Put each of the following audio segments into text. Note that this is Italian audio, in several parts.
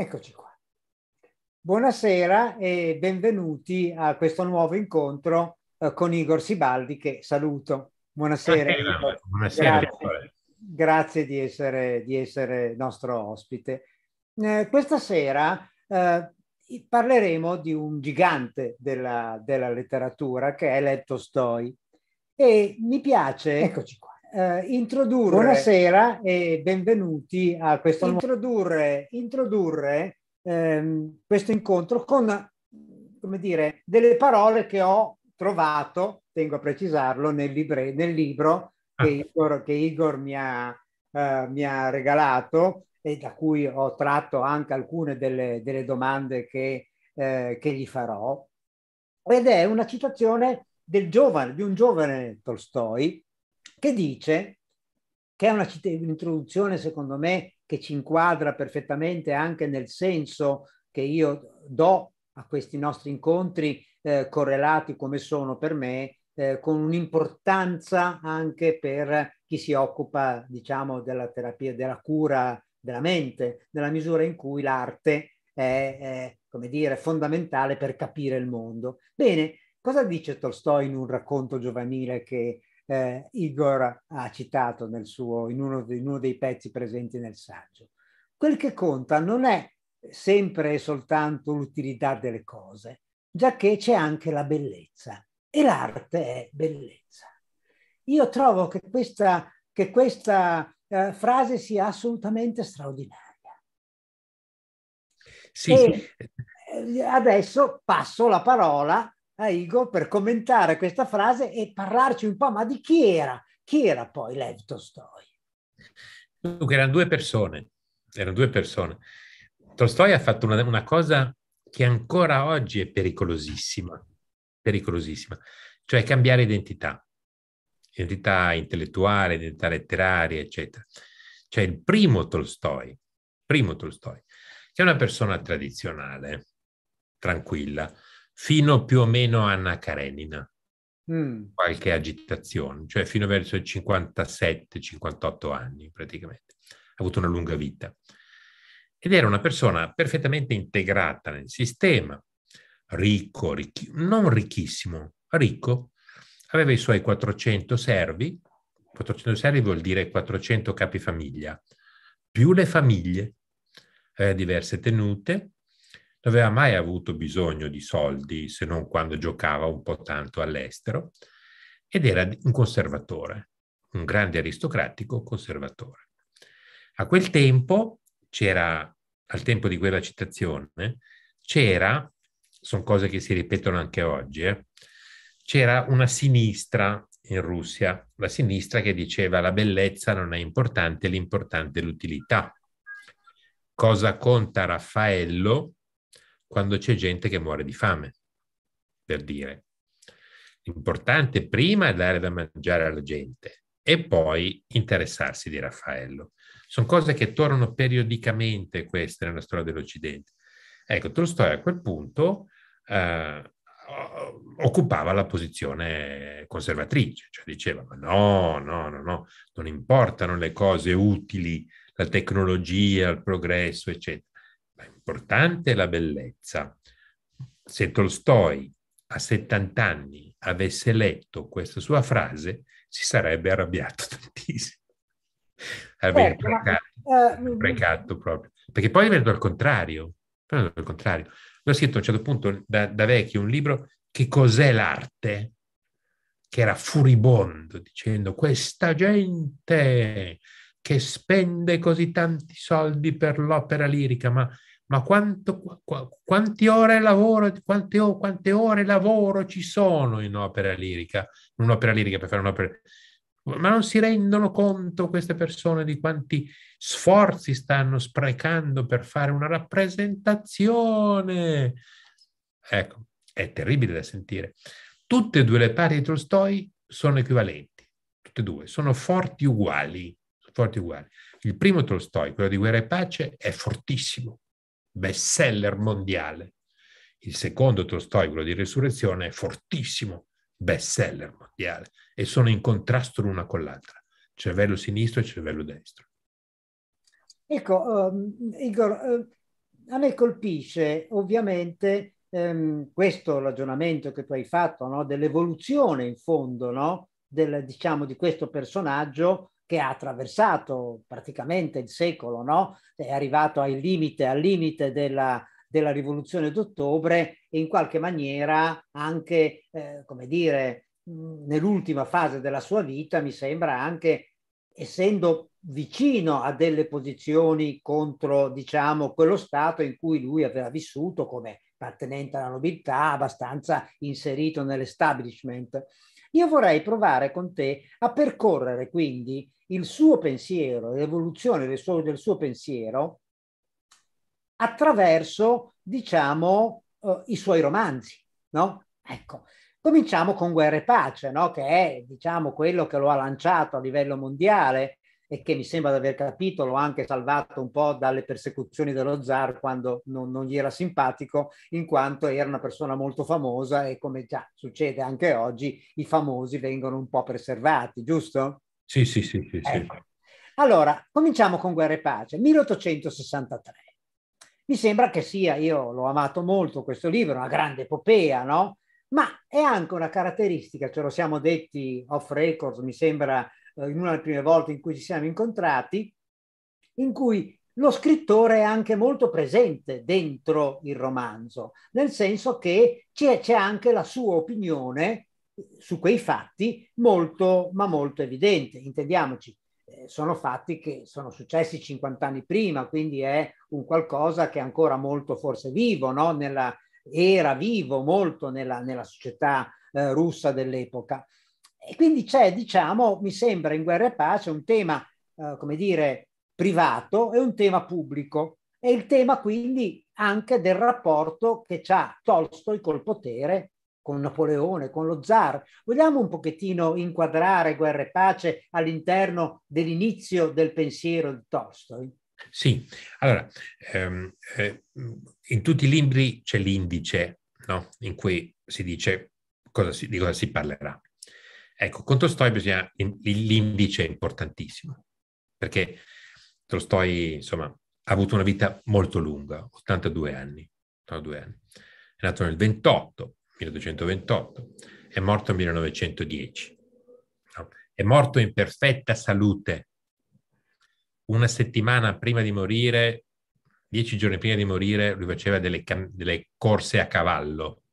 Eccoci qua. Buonasera e benvenuti a questo nuovo incontro eh, con Igor Sibaldi che saluto. Buonasera. Buonasera. Grazie, grazie di, essere, di, essere, nostro ospite. Eh, questa sera eh, parleremo di un gigante della, della letteratura che è Lev Stoi e mi piace, eccoci qua eh, introdurre. Buonasera e benvenuti a questo introdurre, introdurre ehm, questo incontro con come dire, delle parole che ho trovato, tengo a precisarlo, nel, libre, nel libro che Igor, che Igor mi, ha, eh, mi, ha, regalato e da cui ho tratto anche alcune delle, delle domande che, eh, che gli farò. Ed è una citazione del giovane, di un giovane Tolstoi, che dice, che è una, un'introduzione secondo me che ci inquadra perfettamente anche nel senso che io do a questi nostri incontri eh, correlati come sono per me, eh, con un'importanza anche per chi si occupa, diciamo, della terapia, della cura della mente, nella misura in cui l'arte è, è come dire, fondamentale per capire il mondo. Bene, cosa dice Tolstoi in un racconto giovanile che eh, Igor ha citato suo, in, uno, in uno dei pezzi presenti nel saggio. Quel che conta non è sempre e soltanto l'utilità delle cose, già che c'è anche la bellezza e l'arte è bellezza. Io trovo che questa, che questa eh, frase sia assolutamente straordinaria. Sì, sì. Eh, adesso passo la parola a Igor per commentare questa frase e parlarci un po', ma di chi era? Chi era poi Lev Tolstoi? Dunque, erano due persone, erano due persone. Tolstoi ha fatto una, una cosa che ancora oggi è pericolosissima, pericolosissima, cioè cambiare identità, identità intellettuale, identità letteraria, eccetera. Cioè il primo Tolstoi, primo Tolstoi, che è una persona tradizionale, tranquilla, fino più o meno a Anna Karenina, mm. qualche agitazione, cioè fino verso i 57-58 anni praticamente. Ha avuto una lunga vita. Ed era una persona perfettamente integrata nel sistema, ricco, ricchi, non ricchissimo, ricco. Aveva i suoi 400 servi, 400 servi vuol dire 400 capi famiglia, più le famiglie, aveva diverse tenute, non aveva mai avuto bisogno di soldi se non quando giocava un po' tanto all'estero ed era un conservatore, un grande aristocratico conservatore. A quel tempo c'era, al tempo di quella citazione, c'era, sono cose che si ripetono anche oggi, eh, c'era una sinistra in Russia, la sinistra che diceva la bellezza non è importante, l'importante è l'utilità. Cosa conta Raffaello quando c'è gente che muore di fame, per dire. L'importante prima è dare da mangiare alla gente e poi interessarsi di Raffaello. Sono cose che tornano periodicamente queste nella storia dell'Occidente. Ecco, Tolstoi a quel punto eh, occupava la posizione conservatrice, cioè diceva ma no, no, no, no, non importano le cose utili, la tecnologia, il progresso, eccetera ma importante è la bellezza. Se Tolstoi a 70 anni avesse letto questa sua frase, si sarebbe arrabbiato tantissimo. Avrebbe certo, precato, ma, precato eh, mm, proprio. Perché poi è venuto al contrario. Poi al contrario. L'ho scritto a un certo punto da, da vecchio un libro, Che cos'è l'arte? Che era furibondo, dicendo questa gente che spende così tanti soldi per l'opera lirica, ma, ma quanto, qu- quante, ore lavoro, quante, quante ore lavoro ci sono in opera lirica, un'opera lirica per fare un'opera ma non si rendono conto queste persone di quanti sforzi stanno sprecando per fare una rappresentazione. Ecco, è terribile da sentire. Tutte e due le parti di Tolstoi sono equivalenti, tutte e due, sono forti uguali forti uguali. Il primo Tolstoi, quello di Guerra e Pace, è fortissimo, best seller mondiale. Il secondo Tolstoi, quello di Resurrezione, è fortissimo, best seller mondiale. E sono in contrasto l'una con l'altra, cervello sinistro e cervello destro. Ecco, um, Igor, uh, a me colpisce ovviamente um, questo ragionamento che tu hai fatto, no? dell'evoluzione in fondo, no? Del, diciamo, di questo personaggio che ha attraversato praticamente il secolo, no? è arrivato ai limite, al limite della, della rivoluzione d'ottobre e in qualche maniera anche, eh, come dire, nell'ultima fase della sua vita, mi sembra anche essendo vicino a delle posizioni contro, diciamo, quello Stato in cui lui aveva vissuto come appartenente alla nobiltà, abbastanza inserito nell'establishment. Io vorrei provare con te a percorrere quindi il suo pensiero, l'evoluzione del suo, del suo pensiero attraverso, diciamo, eh, i suoi romanzi, no? Ecco, cominciamo con Guerra e Pace, no? Che è, diciamo, quello che lo ha lanciato a livello mondiale e che mi sembra di aver capito l'ho anche salvato un po' dalle persecuzioni dello zar quando non, non, gli era simpatico, in quanto era una persona molto famosa e come già succede anche oggi, i famosi vengono un po' preservati, giusto? Sì, sì, sì. sì, ecco. Allora, cominciamo con Guerra e Pace, 1863. Mi sembra che sia, io l'ho amato molto questo libro, una grande epopea, no? Ma è anche una caratteristica, ce lo siamo detti off record, mi sembra eh, in una delle prime volte in cui ci siamo incontrati, in cui lo scrittore è anche molto presente dentro il romanzo, nel senso che c'è, c'è anche la sua opinione su quei fatti molto, ma molto evidente. Intendiamoci, eh, sono fatti che sono successi 50 anni prima, quindi è un qualcosa che è ancora molto forse vivo, no? nella, era vivo molto nella, nella società eh, russa dell'epoca. E quindi c'è, diciamo, mi sembra in guerra e pace un tema, eh, come dire, privato e un tema pubblico. E il tema quindi anche del rapporto che ha Tolstoi col potere, con Napoleone, con lo zar. Vogliamo un pochettino inquadrare guerra e pace all'interno dell'inizio del pensiero di Tolstoi? Sì, allora, ehm, eh, in tutti i libri c'è l'indice no? in cui si dice cosa si, di cosa si parlerà. Ecco, con Tolstoi bisogna, l'indice è importantissimo, perché Tolstoi, insomma, ha avuto una vita molto lunga, 82 anni, 82 anni. È nato nel 28, 1828, è morto nel 1910. No? È morto in perfetta salute. Una settimana prima di morire, dieci giorni prima di morire, lui faceva delle, delle corse a cavallo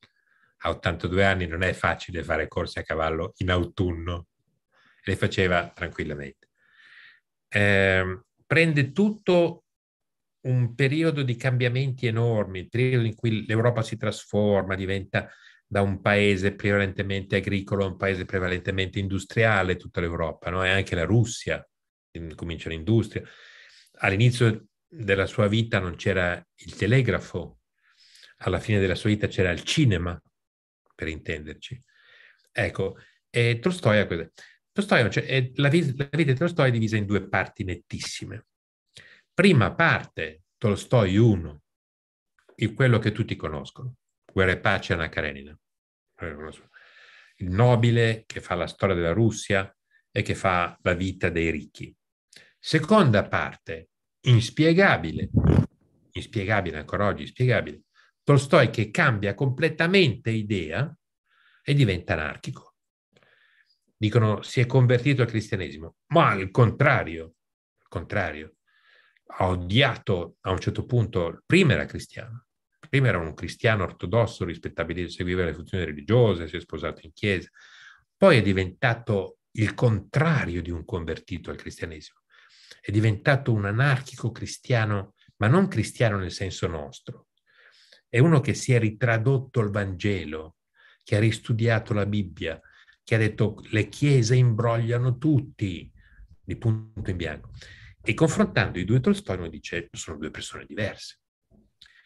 a 82 anni non è facile fare corse a cavallo in autunno, le faceva tranquillamente. Eh, prende tutto un periodo di cambiamenti enormi, il periodo in cui l'Europa si trasforma, diventa da un paese prevalentemente agricolo a un paese prevalentemente industriale, tutta l'Europa, no? e anche la Russia comincia l'industria. All'inizio della sua vita non c'era il telegrafo, alla fine della sua vita c'era il cinema, per intenderci. Ecco, e Tolstoi ha questo. Tolstoi, cioè, la, vita di Tolstoi è divisa in due parti nettissime. Prima parte, Tolstoi 1, in quello che tutti conoscono, Guerra e Pace Anna Karenina. Eh, il nobile che fa la storia della Russia e che fa la vita dei ricchi. Seconda parte, inspiegabile, inspiegabile ancora oggi, inspiegabile, Tolstoi che cambia completamente idea e diventa anarchico. Dicono si è convertito al cristianesimo, ma al contrario, al contrario, ha odiato a un certo punto, prima era cristiano, prima era un cristiano ortodosso, rispettabile, seguiva le funzioni religiose, si è sposato in chiesa, poi è diventato il contrario di un convertito al cristianesimo, è diventato un anarchico cristiano, ma non cristiano nel senso nostro, è uno che si è ritradotto al Vangelo, che ha ristudiato la Bibbia, che ha detto le chiese imbrogliano tutti, di punto in bianco. E confrontando i due Tolstoi uno dice sono due persone diverse.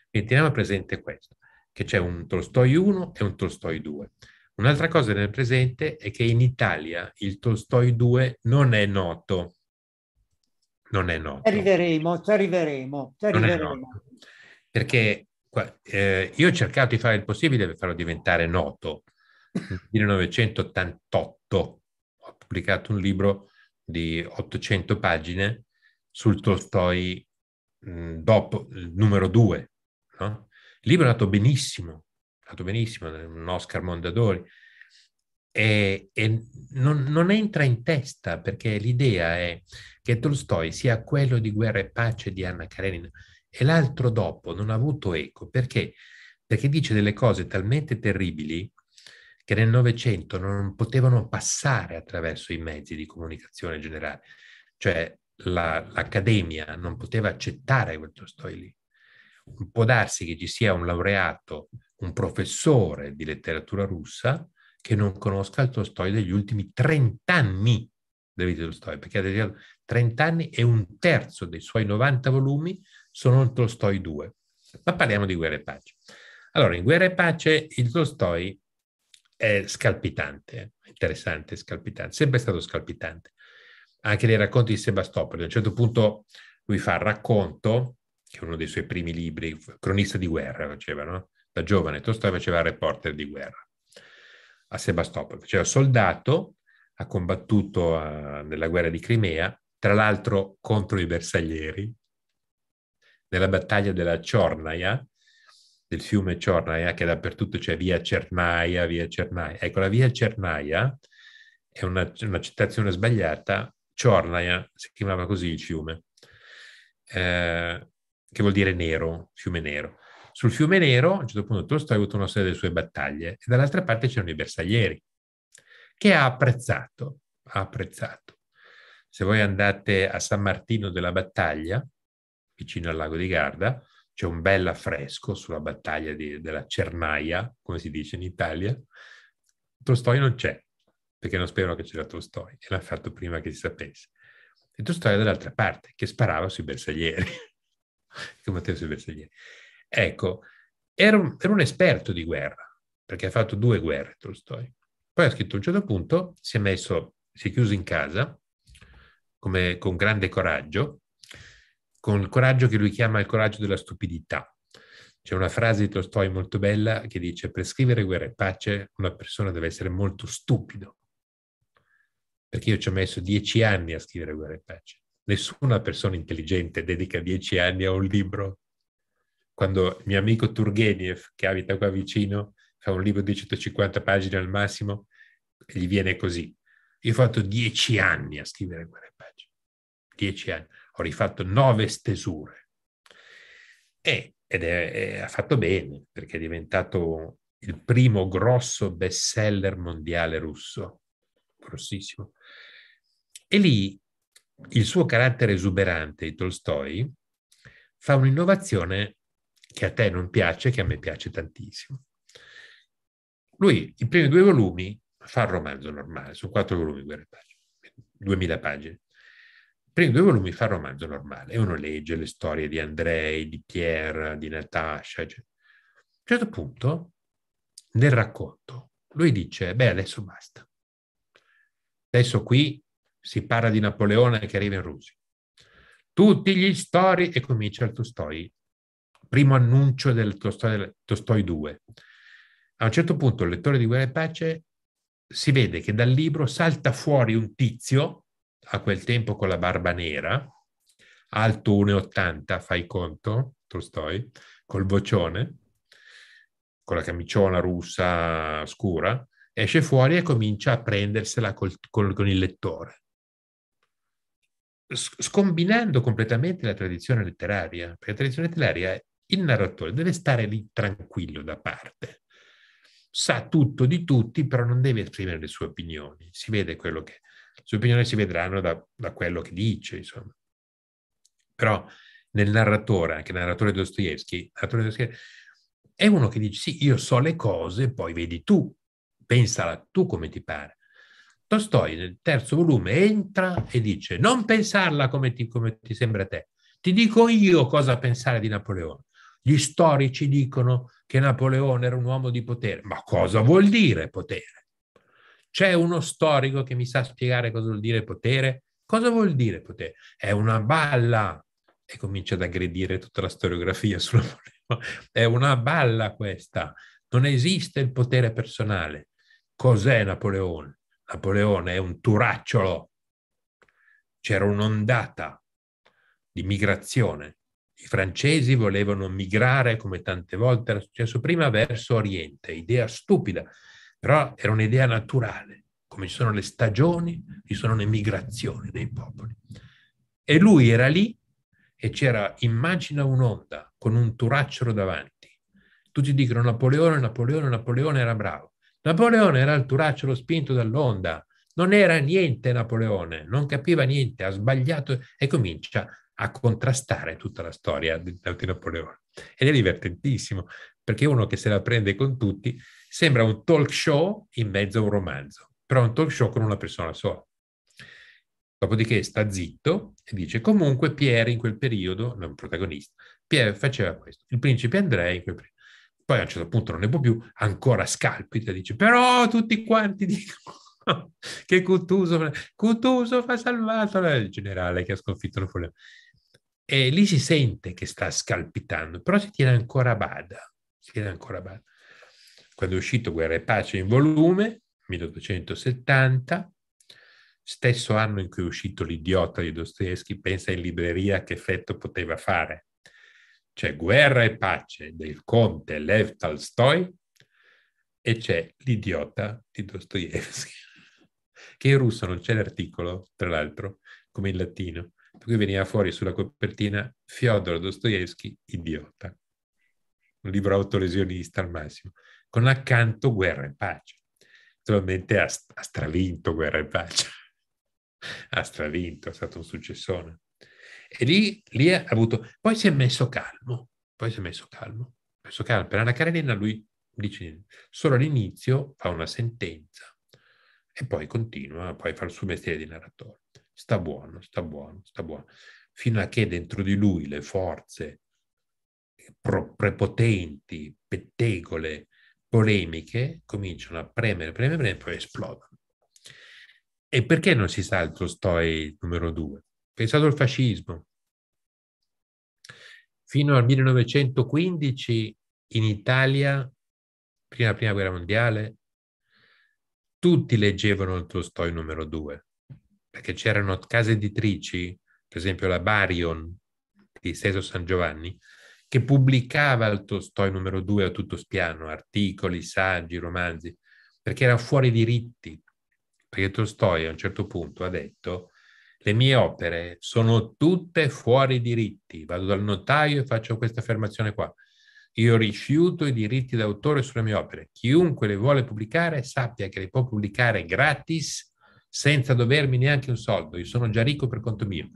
Quindi teniamo presente questo, che c'è un Tolstoi 1 e un Tolstoi 2. Un'altra cosa nel presente è che in Italia il Tolstoi 2 non è noto. Non è noto. Ci arriveremo, ci arriveremo, ci arriveremo. Perché eh, io ho cercato di fare il possibile per farlo diventare noto. Nel 1988 ho pubblicato un libro di 800 pagine sul Tolstoi mm, dopo il numero 2. No? Il libro è andato benissimo, è andato benissimo, un Oscar Mondadori. E, e non, non, entra in testa perché l'idea è che Tolstoi sia quello di Guerra e Pace di Anna Karenina, e l'altro dopo non ha avuto eco perché? Perché dice delle cose talmente terribili che nel Novecento non potevano passare attraverso i mezzi di comunicazione generale, cioè la, l'accademia non poteva accettare quel Tolstoi lì. Può darsi che ci sia un laureato, un professore di letteratura russa che non conosca il Tolstoi degli ultimi 30 anni della vita di Tolstoi, perché ha dedicato 30 anni e un terzo dei suoi 90 volumi sono Tolstoi 2. Ma parliamo di guerra e pace. Allora, in guerra e pace il Tolstoi è scalpitante, interessante, scalpitante, sempre stato scalpitante. Anche nei racconti di Sebastopoli, a un certo punto lui fa il racconto, che è uno dei suoi primi libri, cronista di guerra faceva, no? Da giovane Tolstoi faceva reporter di guerra a Sebastopoli, faceva soldato, ha combattuto a, eh, nella guerra di Crimea, tra l'altro contro i bersaglieri, nella battaglia della Ciornaia, del fiume Ciornaia, che dappertutto c'è via Cernaia, via Cernaia. Ecco, la via Cernaia è una, una citazione sbagliata, Ciornaia si chiamava così il fiume, eh, che vuol dire nero, fiume nero. Sul fiume nero, a un certo punto, Tolstoi ha avuto una serie delle sue battaglie e dall'altra parte c'erano i bersaglieri, che ha apprezzato, ha apprezzato. Se voi andate a San Martino della Battaglia, vicino al lago di Garda, c'è un bel affresco sulla battaglia di, della Cernaia, come si dice in Italia. Tolstoi non c'è, perché non sperano che c'era Tolstoi, e l'ha fatto prima che si sapesse. E Tolstoi è dall'altra parte, che sparava sui bersaglieri, che metteva sui bersaglieri. Ecco, era un, era un esperto di guerra, perché ha fatto due guerre Tolstoi. Poi ha scritto a un certo punto, si è messo, si è chiuso in casa, come, con grande coraggio, con il coraggio che lui chiama il coraggio della stupidità. C'è una frase di Tolstoi molto bella che dice per scrivere guerra e pace una persona deve essere molto stupido. Perché io ci ho messo dieci anni a scrivere guerra e pace. Nessuna persona intelligente dedica dieci anni a un libro. Quando il mio amico Turgenev, che abita qua vicino, fa un libro di 150 pagine al massimo, gli viene così. Io ho fatto dieci anni a scrivere guerra e pace dieci anni, ho rifatto nove stesure. E, ed ha fatto bene, perché è diventato il primo grosso bestseller mondiale russo, grossissimo. E lì il suo carattere esuberante di Tolstoi fa un'innovazione che a te non piace, che a me piace tantissimo. Lui, i primi due volumi, fa un romanzo normale, sono quattro volumi, guarda, 2000 pagine prendo e uno fa il romanzo normale e uno legge le storie di Andrei, di Pierre, di Natasha. Eccetera. A un certo punto, nel racconto, lui dice, beh, adesso basta. Adesso qui si parla di Napoleone che arriva in Russia. Tutti gli storie e comincia il Tolstoi, primo annuncio del Tolstoi, Tolstoi 2. A un certo punto il lettore di Guerra e Pace si vede che dal libro salta fuori un tizio a quel tempo con la barba nera, alto 1,80, fai conto, Tolstoi, col vocione, con la camiciona russa scura, esce fuori e comincia a prendersela col, col, con il lettore, scombinando completamente la tradizione letteraria, perché la tradizione letteraria è il narratore deve stare lì tranquillo da parte, sa tutto di tutti, però non deve esprimere le sue opinioni, si vede quello che è sue opinioni si vedranno da, da quello che dice, insomma. Però nel narratore, anche nel narratore Dostoevsky, narratore Dostoevsky è uno che dice sì, io so le cose, poi vedi tu, pensala tu come ti pare. Tolstoi nel terzo volume entra e dice non pensarla come ti, come ti sembra a te, ti dico io cosa pensare di Napoleone. Gli storici dicono che Napoleone era un uomo di potere, ma cosa vuol dire potere? C'è uno storico che mi sa spiegare cosa vuol dire potere? Cosa vuol dire potere? È una balla. E comincia ad aggredire tutta la storiografia sulla moneta. È una balla questa. Non esiste il potere personale. Cos'è Napoleone? Napoleone è un turacciolo. C'era un'ondata di migrazione. I francesi volevano migrare, come tante volte era successo prima, verso Oriente, idea stupida però era un'idea naturale, come ci sono le stagioni, ci sono le migrazioni dei popoli. E lui era lì e c'era, immagina un'onda con un turacciolo davanti. Tutti dicono Napoleone, Napoleone, Napoleone era bravo. Napoleone era il turacciolo spinto dall'onda, non era niente Napoleone, non capiva niente, ha sbagliato e comincia a contrastare tutta la storia di, di Napoleone. Ed è divertentissimo, perché uno che se la prende con tutti Sembra un talk show in mezzo a un romanzo, però un talk show con una persona sola. Dopodiché sta zitto e dice comunque Pierre in quel periodo, non protagonista, Pierre faceva questo, il principe Andrea in quel periodo. Poi a un certo punto non ne può più, ancora scalpita, dice però tutti quanti dicono che Cuttuso, Cuttuso fa salvato il generale che ha sconfitto la follia. E lì si sente che sta scalpitando, però si tiene ancora a bada, si tiene ancora a bada quando è uscito Guerra e Pace in volume, 1870, stesso anno in cui è uscito L'idiota di Dostoevsky, pensa in libreria che effetto poteva fare. C'è Guerra e Pace del conte Lev Tolstoi e c'è L'idiota di Dostoevsky, che in russo non c'è l'articolo, tra l'altro, come in latino, perché veniva fuori sulla copertina Fyodor Dostoevsky, idiota. Un libro autolesionista al massimo con accanto Guerra e Pace. Naturalmente ha, ha stravinto Guerra e Pace, ha stravinto, è stato un successone. E lì, lì ha avuto, poi si è messo calmo, poi si è messo calmo, messo calmo. Per Anna Karenina lui dice solo all'inizio fa una sentenza e poi continua, poi fa il suo mestiere di narratore. Sta buono, sta buono, sta buono. Fino a che dentro di lui le forze prepotenti, pettegole, polemiche cominciano a premere, premere, premere e poi esplodono. E perché non si sa il Tolstoi numero due? Pensato al fascismo. Fino al 1915 in Italia, prima della Prima Guerra Mondiale, tutti leggevano il Tolstoi numero due, perché c'erano case editrici, per esempio la Barion di Seso San Giovanni, che pubblicava al Tolstoi numero 2 a tutto spiano, articoli, saggi, romanzi, perché era fuori diritti. Perché Tolstoi a un certo punto ha detto le mie opere sono tutte fuori diritti, vado dal notaio e faccio questa affermazione qua. Io rifiuto i diritti d'autore sulle mie opere. Chiunque le vuole pubblicare sappia che le può pubblicare gratis senza dovermi neanche un soldo. Io sono già ricco per conto mio.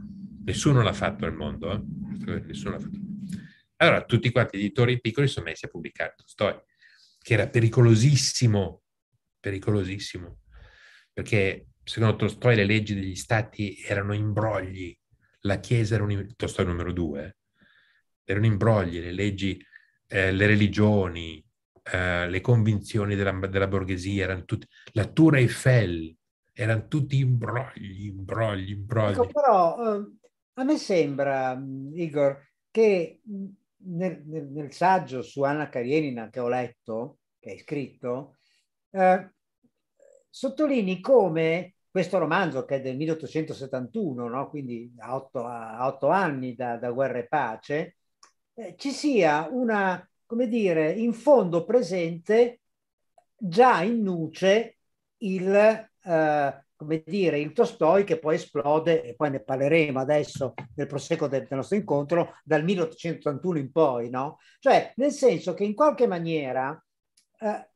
Nessuno l'ha fatto al mondo. Eh? Nessuno l'ha fatto. Allora tutti quanti editori piccoli sono messi a pubblicare Tolstoi, che era pericolosissimo, pericolosissimo, perché secondo Tolstoi le leggi degli stati erano imbrogli, la Chiesa era un... Tolstoi numero due, eh, erano imbrogli, le leggi, eh, le religioni, eh, le convinzioni della, della borghesia, erano tutte, la Tour Eiffel, erano tutti imbrogli, imbrogli, imbrogli. Ecco, però eh, a me sembra, mm, Igor, che mm, nel, nel, nel, saggio su Anna Karenina che ho letto, che hai scritto, eh, sottolinei come questo romanzo, che è del 1871, no? quindi a otto, a otto anni da, da, guerra e pace, eh, ci sia una, come dire, in fondo presente già in nuce il, eh, come dire, il Tolstoi che poi esplode, e poi ne parleremo adesso nel proseguo del, del nostro incontro, dal 1881 in poi, no? Cioè, nel senso che in qualche maniera eh,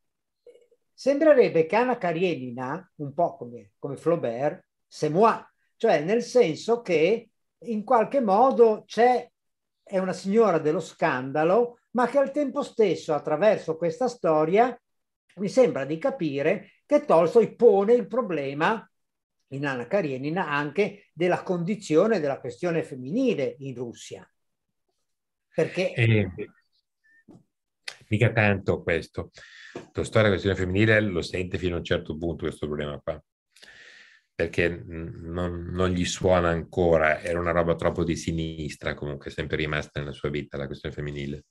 sembrerebbe che Anna Karenina, un po' come, come Flaubert, c'est moi, cioè nel senso che in qualche modo c'è, è una signora dello scandalo, ma che al tempo stesso, attraverso questa storia, mi sembra di capire che Tolstoi pone il problema in Anna Karenina anche della condizione della questione femminile in Russia. Perché... Eh, mica tanto questo. La storia della questione femminile lo sente fino a un certo punto questo problema qua, perché non, non gli suona ancora, era una roba troppo di sinistra comunque, sempre rimasta nella sua vita la questione femminile.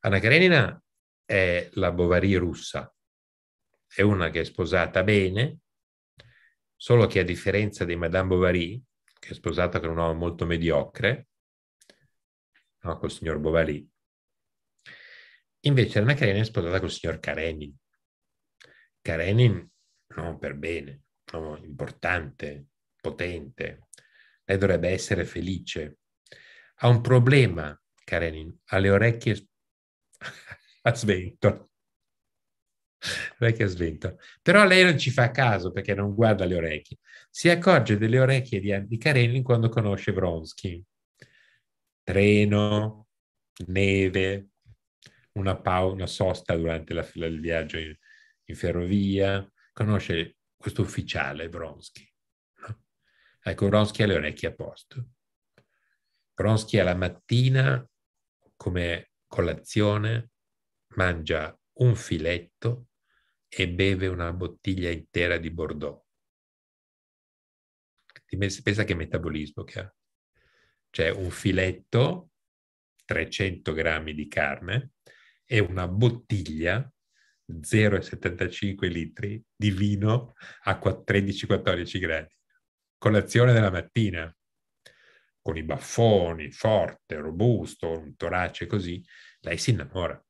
Anna Karenina è la Bovary russa, è una che è sposata bene, Solo che a differenza di Madame Bovary, che è sposata con un uomo molto mediocre, no, col signor Bovary, invece Anna Karenina è sposata col signor Karenin. Karenin, no, per bene, no, importante, potente. Lei dovrebbe essere felice. Ha un problema, Karenin, alle orecchie a sventola. vecchia sventa. Però lei non ci fa caso perché non guarda le orecchie. Si accorge delle orecchie di Andy Karenin quando conosce Vronsky. Treno, neve, una, pa- una sosta durante la, la, il viaggio in, in, ferrovia. Conosce questo ufficiale Vronsky. No? Ecco, Vronsky ha le orecchie a posto. Vronsky alla mattina, come colazione, mangia un filetto e beve una bottiglia intera di Bordeaux. Pensa che metabolismo che ha. Cioè un filetto, 300 grammi di carne e una bottiglia 0,75 litri di vino a 13-14 gradi. Colazione della mattina, con i baffoni, forte, robusto, un torace così, lei si innamora.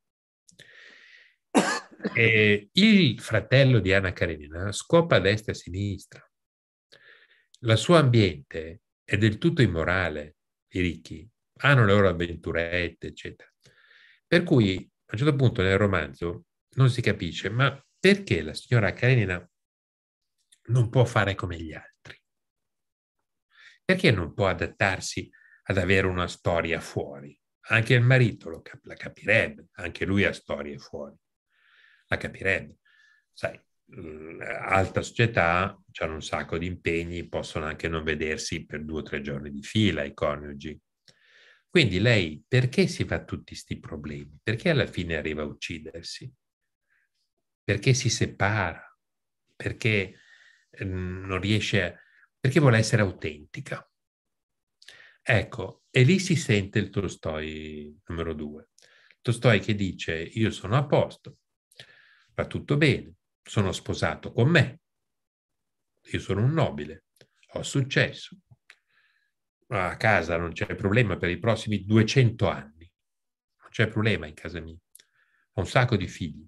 E eh, il fratello di Anna Karenina scopa a destra e a sinistra. La sua ambiente è del tutto immorale, i ricchi hanno le loro avventurette, eccetera. Per cui a un certo punto nel romanzo non si capisce, ma perché la signora Karenina non può fare come gli altri? Perché non può adattarsi ad avere una storia fuori? Anche il marito cap- la capirebbe, anche lui ha storie fuori la capirebbe. Sai, mm, alta società hanno un sacco di impegni, possono anche non vedersi per due o tre giorni di fila i coniugi. Quindi lei perché si fa tutti questi problemi? Perché alla fine arriva a uccidersi? Perché si separa? Perché mm, non riesce a... Perché vuole essere autentica. Ecco, e lì si sente il Tolstoi numero due. Tolstoi che dice io sono a posto, va tutto bene, sono sposato con me, io sono un nobile, ho successo, a casa non c'è problema per i prossimi 200 anni, non c'è problema in casa mia, ho un sacco di figli,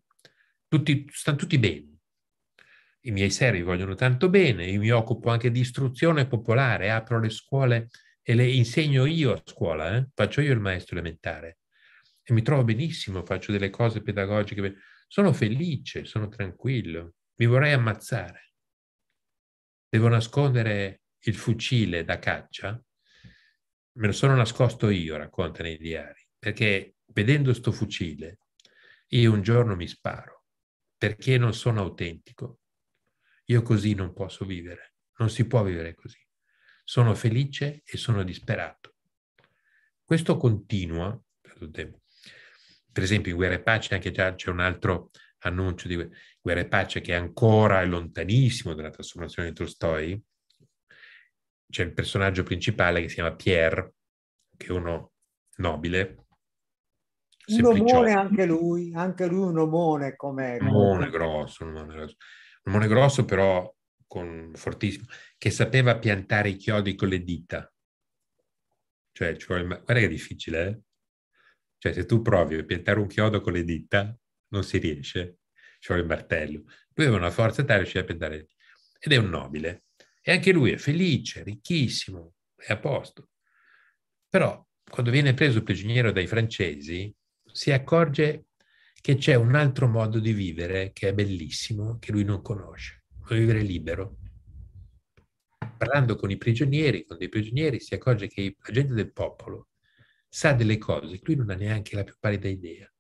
tutti, stanno tutti bene, i miei servi vogliono tanto bene, io mi occupo anche di istruzione popolare, apro le scuole e le insegno io a scuola, eh? faccio io il maestro elementare e mi trovo benissimo, faccio delle cose pedagogiche. Sono felice, sono tranquillo, mi vorrei ammazzare. Devo nascondere il fucile da caccia? Me lo sono nascosto io, racconta nei diari, perché vedendo sto fucile io un giorno mi sparo, perché non sono autentico. Io così non posso vivere, non si può vivere così. Sono felice e sono disperato. Questo continua per tutto il tempo per esempio in Guerra e Pace anche già c'è un altro annuncio di Guerra e Pace che ancora è lontanissimo dalla trasformazione di Tolstoi, c'è il personaggio principale che si chiama Pierre, che è uno nobile. Un omone anche lui, anche lui un omone come... Un omone grosso, un omone grosso. Un omone grosso però con, fortissimo, che sapeva piantare i chiodi con le dita. Cioè, cioè guarda che è difficile, eh? Cioè, se tu provi a piantare un chiodo con le dita, non si riesce, ci vuole il martello. Lui aveva una forza tale, riuscire a piantare. Ed è un nobile. E anche lui è felice, ricchissimo, è a posto. Però, quando viene preso prigioniero dai francesi, si accorge che c'è un altro modo di vivere che è bellissimo, che lui non conosce, un vivere libero. Parlando con i prigionieri, con dei prigionieri, si accorge che la gente del popolo sa delle cose che lui non ha neanche la più pallida idea.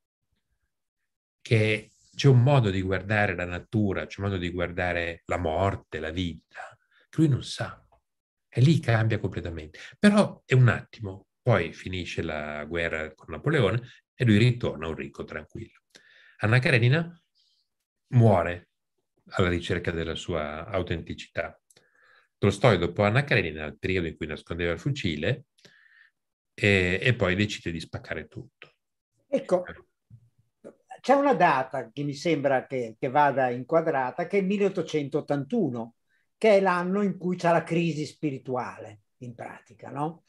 Che c'è un modo di guardare la natura, c'è un modo di guardare la morte, la vita, che lui non sa. E lì cambia completamente. Però è un attimo, poi finisce la guerra con Napoleone e lui ritorna un ricco tranquillo. Anna Karenina muore alla ricerca della sua autenticità. Tolstoi, dopo Anna Karenina, nel periodo in cui nascondeva il fucile, e, e poi decide di spaccare tutto. Ecco, c'è una data che mi sembra che, che, vada inquadrata, che è il 1881, che è l'anno in cui c'è la crisi spirituale, in pratica, no?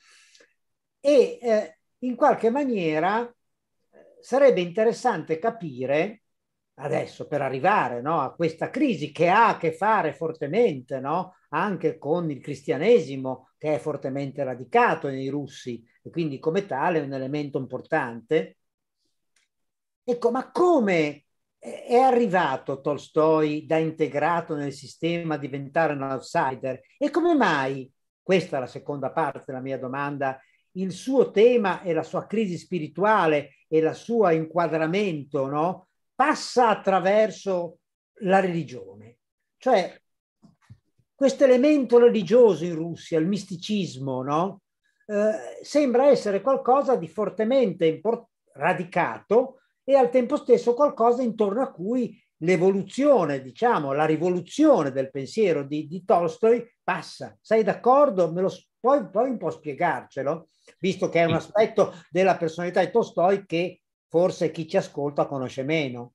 E eh, in qualche maniera eh, sarebbe interessante capire adesso per arrivare no, a questa crisi che ha a che fare fortemente no, anche con il cristianesimo che è fortemente radicato nei russi e quindi come tale è un elemento importante. Ecco, ma come è arrivato Tolstoi da integrato nel sistema a diventare un outsider? E come mai, questa è la seconda parte della mia domanda, il suo tema e la sua crisi spirituale e la sua inquadramento no, passa attraverso la religione. Cioè, questo elemento religioso in Russia, il misticismo, no? eh, sembra essere qualcosa di fortemente import- radicato e al tempo stesso qualcosa intorno a cui l'evoluzione, diciamo, la rivoluzione del pensiero di, di Tolstoi passa. Sei d'accordo? Me lo, puoi, puoi un po' spiegarcelo, visto che è un aspetto della personalità di Tolstoi che forse chi ci ascolta conosce meno.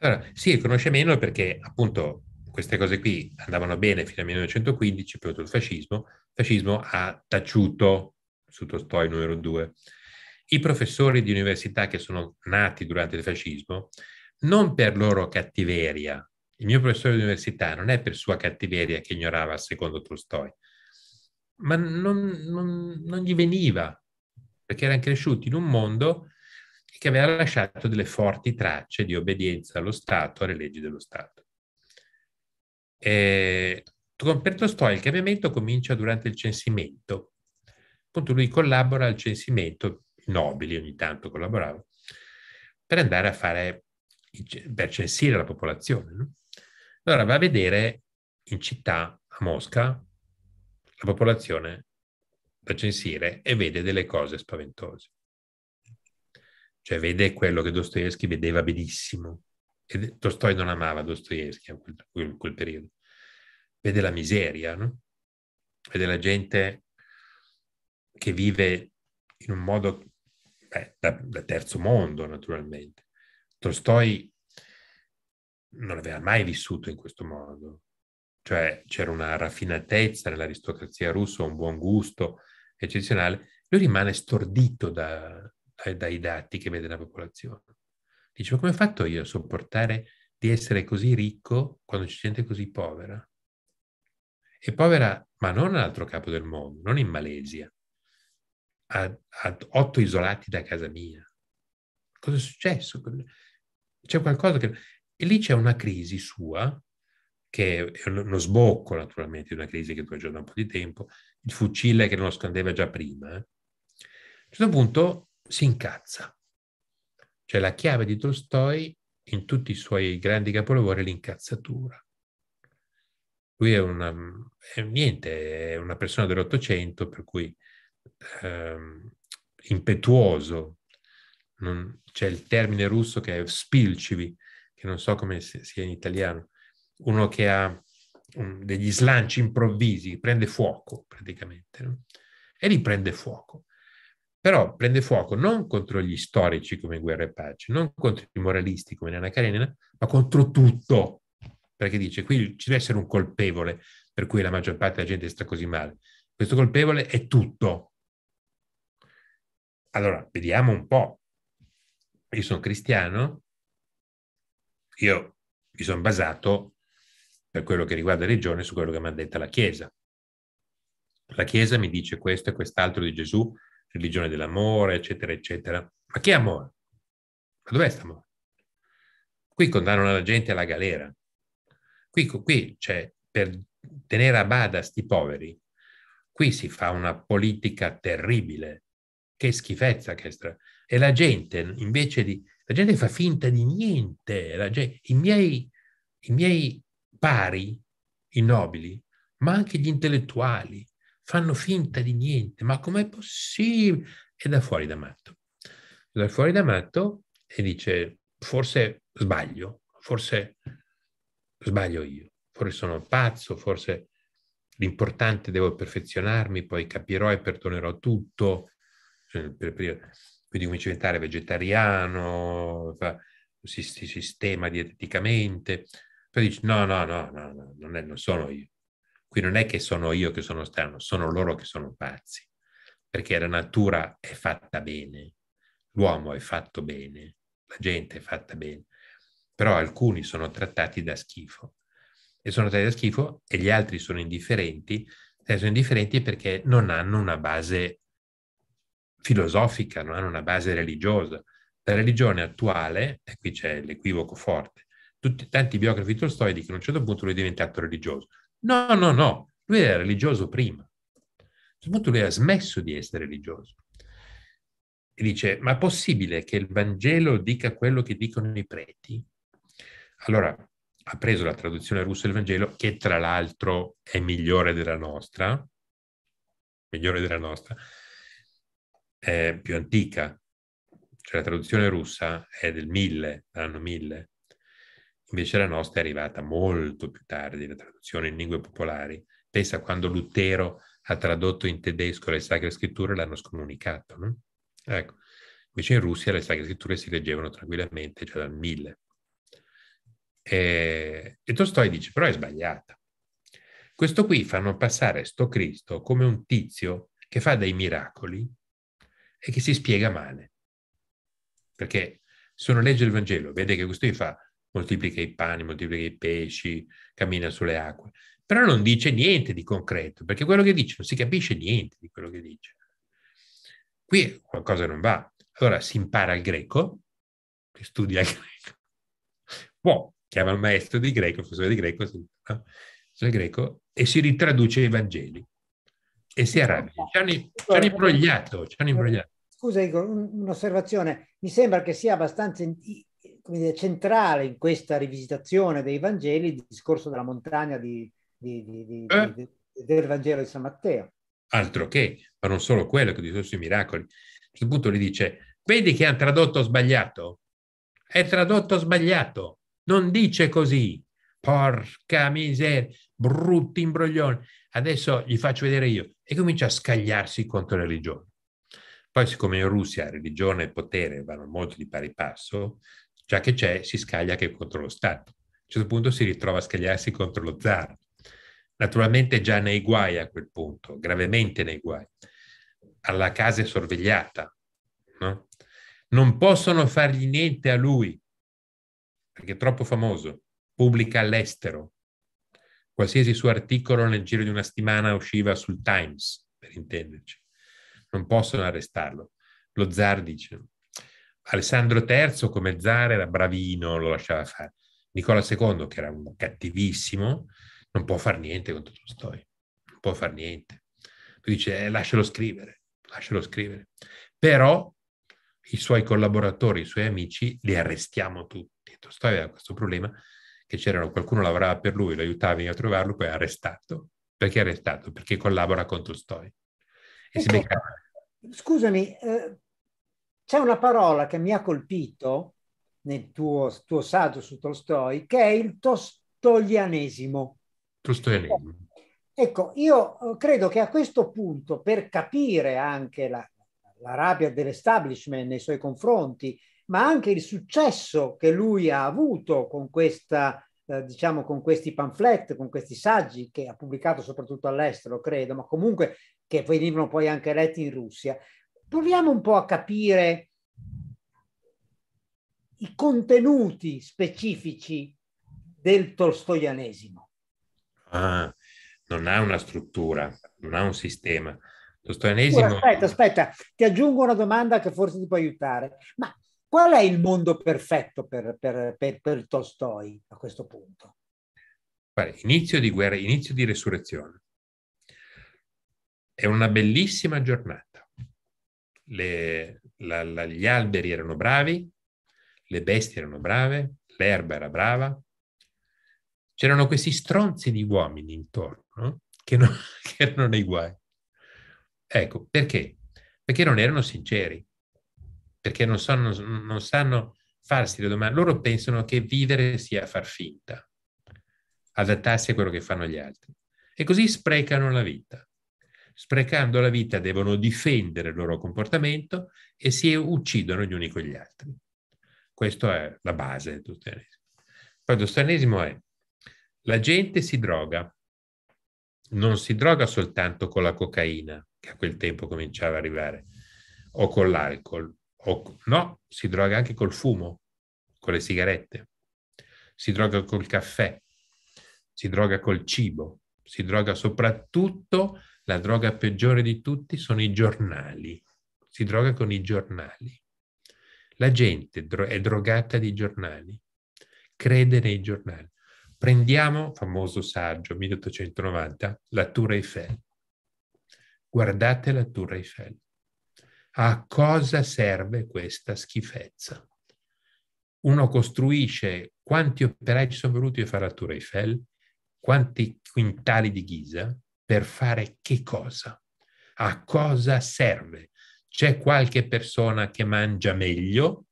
Allora, sì, conosce meno perché appunto queste cose qui andavano bene fino al 1915, poi il fascismo, il fascismo ha taciuto su Tolstoi numero due. I professori di università che sono nati durante il fascismo, non per loro cattiveria, il mio professore di università non è per sua cattiveria che ignorava secondo Tolstoi, ma non, non, non gli veniva, perché erano cresciuti in un mondo che aveva lasciato delle forti tracce di obbedienza allo Stato, alle leggi dello Stato. E per Tolstoi il cambiamento comincia durante il censimento. Appunto lui collabora al censimento, i nobili ogni tanto collaboravano, per andare a fare, per censire la popolazione. No? Allora va a vedere in città, a Mosca, la popolazione da censire e vede delle cose spaventose cioè vede quello che Dostoevsky vedeva benissimo. E Tolstoi non amava Dostoevsky in quel, quel, quel periodo. Vede la miseria, no? vede la gente che vive in un modo beh, da, da, terzo mondo, naturalmente. Tolstoi non aveva mai vissuto in questo modo, cioè c'era una raffinatezza nell'aristocrazia russa, un buon gusto eccezionale. Lui rimane stordito da, eh, dai, dati che vede la popolazione. Dice, ma come ho fatto io a sopportare di essere così ricco quando c'è sente così povera? E povera, ma non all'altro capo del mondo, non in Malesia, a, a otto isolati da casa mia. Cosa è successo? C'è qualcosa che... E lì c'è una crisi sua, che è uno sbocco naturalmente di una crisi che dura già da un po' di tempo, il fucile che non lo scandeva già prima. Eh. A un certo punto si incazza. Cioè la chiave di Tolstoi in tutti i suoi grandi capolavori è l'incazzatura. Lui è una, um, è, niente, è una persona dell'Ottocento per cui ehm, impetuoso, non, c'è il termine russo che è spilcivi, che non so come sia in italiano, uno che ha degli slanci improvvisi, prende fuoco praticamente, no? e riprende fuoco però prende fuoco non contro gli storici come Guerra e Pace, non contro i moralisti come Nana Karenina, ma contro tutto, perché dice qui ci deve essere un colpevole per cui la maggior parte della gente sta così male. Questo colpevole è tutto. Allora, vediamo un po'. Io sono cristiano, io mi sono basato per quello che riguarda la religione su quello che mi ha detto la Chiesa. La Chiesa mi dice questo e quest'altro di Gesù, religione dell'amore, eccetera, eccetera. Ma che amore? Ma dov'è sta amore? Qui condannano la gente alla galera. Qui, qui cioè, per tenere a bada sti poveri, qui si fa una politica terribile. Che schifezza che stra... E la gente, invece di... La gente fa finta di niente. Gente, i, miei, I miei pari, i nobili, ma anche gli intellettuali, fanno finta di niente, ma com'è possibile? È da fuori da matto. da fuori da matto e dice, forse sbaglio, forse sbaglio io, forse sono pazzo, forse l'importante devo perfezionarmi, poi capirò e perdonerò tutto. Cioè, quindi comincio a diventare vegetariano, si, si sistema dieteticamente. Poi dici, no, no, no, no, non, sono io. Qui non è che sono io che sono strano, sono loro che sono pazzi, perché la natura è fatta bene, l'uomo è fatto bene, la gente è fatta bene, però alcuni sono trattati da schifo e sono trattati da schifo e gli altri sono indifferenti, eh, sono indifferenti perché non hanno una base filosofica, non hanno una base religiosa. La religione attuale, e qui c'è l'equivoco forte, tutti, tanti biografi di Tolstoi dicono che a un certo punto lui è diventato religioso. No, no, no, lui era religioso prima. A un punto lui ha smesso di essere religioso. E dice, ma è possibile che il Vangelo dica quello che dicono i preti? Allora, ha preso la traduzione russa del Vangelo, che tra l'altro è migliore della nostra, migliore della nostra, è più antica. Cioè la traduzione russa è del 1000, anno 1000, Invece la nostra è arrivata molto più tardi, la traduzione in lingue popolari. Pensa quando Lutero ha tradotto in tedesco le sacre scritture e l'hanno scomunicato. No? Ecco. Invece in Russia le sacre scritture si leggevano tranquillamente già dal 1000. E, e Tolstoi dice, però è sbagliata. Questo qui fanno passare sto Cristo come un tizio che fa dei miracoli e che si spiega male. Perché se uno legge il Vangelo, vede che questo gli fa moltiplica i pani, moltiplica i pesci, cammina sulle acque, però non dice niente di concreto, perché quello che dice non si capisce niente di quello che dice. Qui qualcosa non va. Allora si impara il greco, si studia il greco, può, chiama il maestro di greco, il professore di greco, no? il greco e si ritraduce i Vangeli e si arrabbia. Ci hanno, ci hanno imbrogliato, ci hanno imbrogliato. Scusa Igor, un'osservazione. Mi sembra che sia abbastanza dire, centrale in questa rivisitazione dei Vangeli il discorso della montagna di, di, di, eh? del Vangelo di San Matteo. Altro che, ma non solo quello, che discorso sui miracoli. A questo punto gli dice, vedi che hanno tradotto sbagliato? È tradotto sbagliato, non dice così. Porca miseria, brutti imbroglioni. Adesso gli faccio vedere io. E comincia a scagliarsi contro le religioni. Poi, siccome in Russia religione e potere vanno molto di pari passo, già che c'è si scaglia anche contro lo Stato. A un certo punto si ritrova a scagliarsi contro lo zar. Naturalmente già nei guai a quel punto, gravemente nei guai. Alla casa è sorvegliata, no? Non possono fargli niente a lui, perché è troppo famoso, pubblica all'estero. Qualsiasi suo articolo nel giro di una settimana usciva sul Times, per intenderci. Non possono arrestarlo. Lo zar dice, Alessandro III come zar era bravino, lo lasciava fare. Nicola II, che era un cattivissimo, non può fare niente contro Tolstoi, non può fare niente. Lui dice, eh, lascialo scrivere, lascialo scrivere. Però i suoi collaboratori, i suoi amici, li arrestiamo tutti. Tolstoi aveva questo problema, che c'era qualcuno lavorava per lui, lo aiutava a trovarlo, poi è arrestato. Perché è arrestato? Perché collabora con Tolstoi. E ecco, si beccava. Scusami, eh, c'è una parola che mi ha colpito nel tuo, tuo saggio su Tolstoi, che è il tostoianesimo. Tostoianesimo. Ecco, io eh, credo che a questo punto, per capire anche la, la rabbia dell'establishment nei suoi confronti, ma anche il successo che lui ha avuto con questa eh, diciamo con questi pamphlet, con questi saggi che ha pubblicato soprattutto all'estero, credo, ma comunque che venivano poi anche letti in Russia proviamo un po' a capire i contenuti specifici del tolstoianesimo. Ah, non ha una struttura, non ha un sistema. Tolstoianesimo... aspetta, aspetta, ti aggiungo una domanda che forse ti può aiutare. Ma qual è il mondo perfetto per, per, per, per Tolstoi a questo punto? inizio di guerra, inizio di resurrezione. È una bellissima giornata le, la, la, gli alberi erano bravi, le bestie erano brave, l'erba era brava. C'erano questi stronzi di uomini intorno che, non, che erano nei guai. Ecco, perché? Perché non erano sinceri, perché non sanno, non sanno farsi le domande. Loro pensano che vivere sia far finta, adattarsi a quello che fanno gli altri. E così sprecano la vita sprecando la vita devono difendere il loro comportamento e si uccidono gli uni con gli altri. Questa è la base del dostoevsky. Poi il dostoevsky è la gente si droga, non si droga soltanto con la cocaina, che a quel tempo cominciava ad arrivare, o con l'alcol, o, no, si droga anche col fumo, con le sigarette, si droga col caffè, si droga col cibo, si droga soprattutto, la droga peggiore di tutti sono i giornali, si droga con i giornali. La gente è drogata di giornali, crede nei giornali. Prendiamo, famoso saggio 1890, la Tour Eiffel. Guardate la Tour Eiffel. A cosa serve questa schifezza? Uno costruisce quanti operai ci sono venuti a fare la Tour Eiffel? quanti quintali di ghisa per fare che cosa? A cosa serve? C'è qualche persona che mangia meglio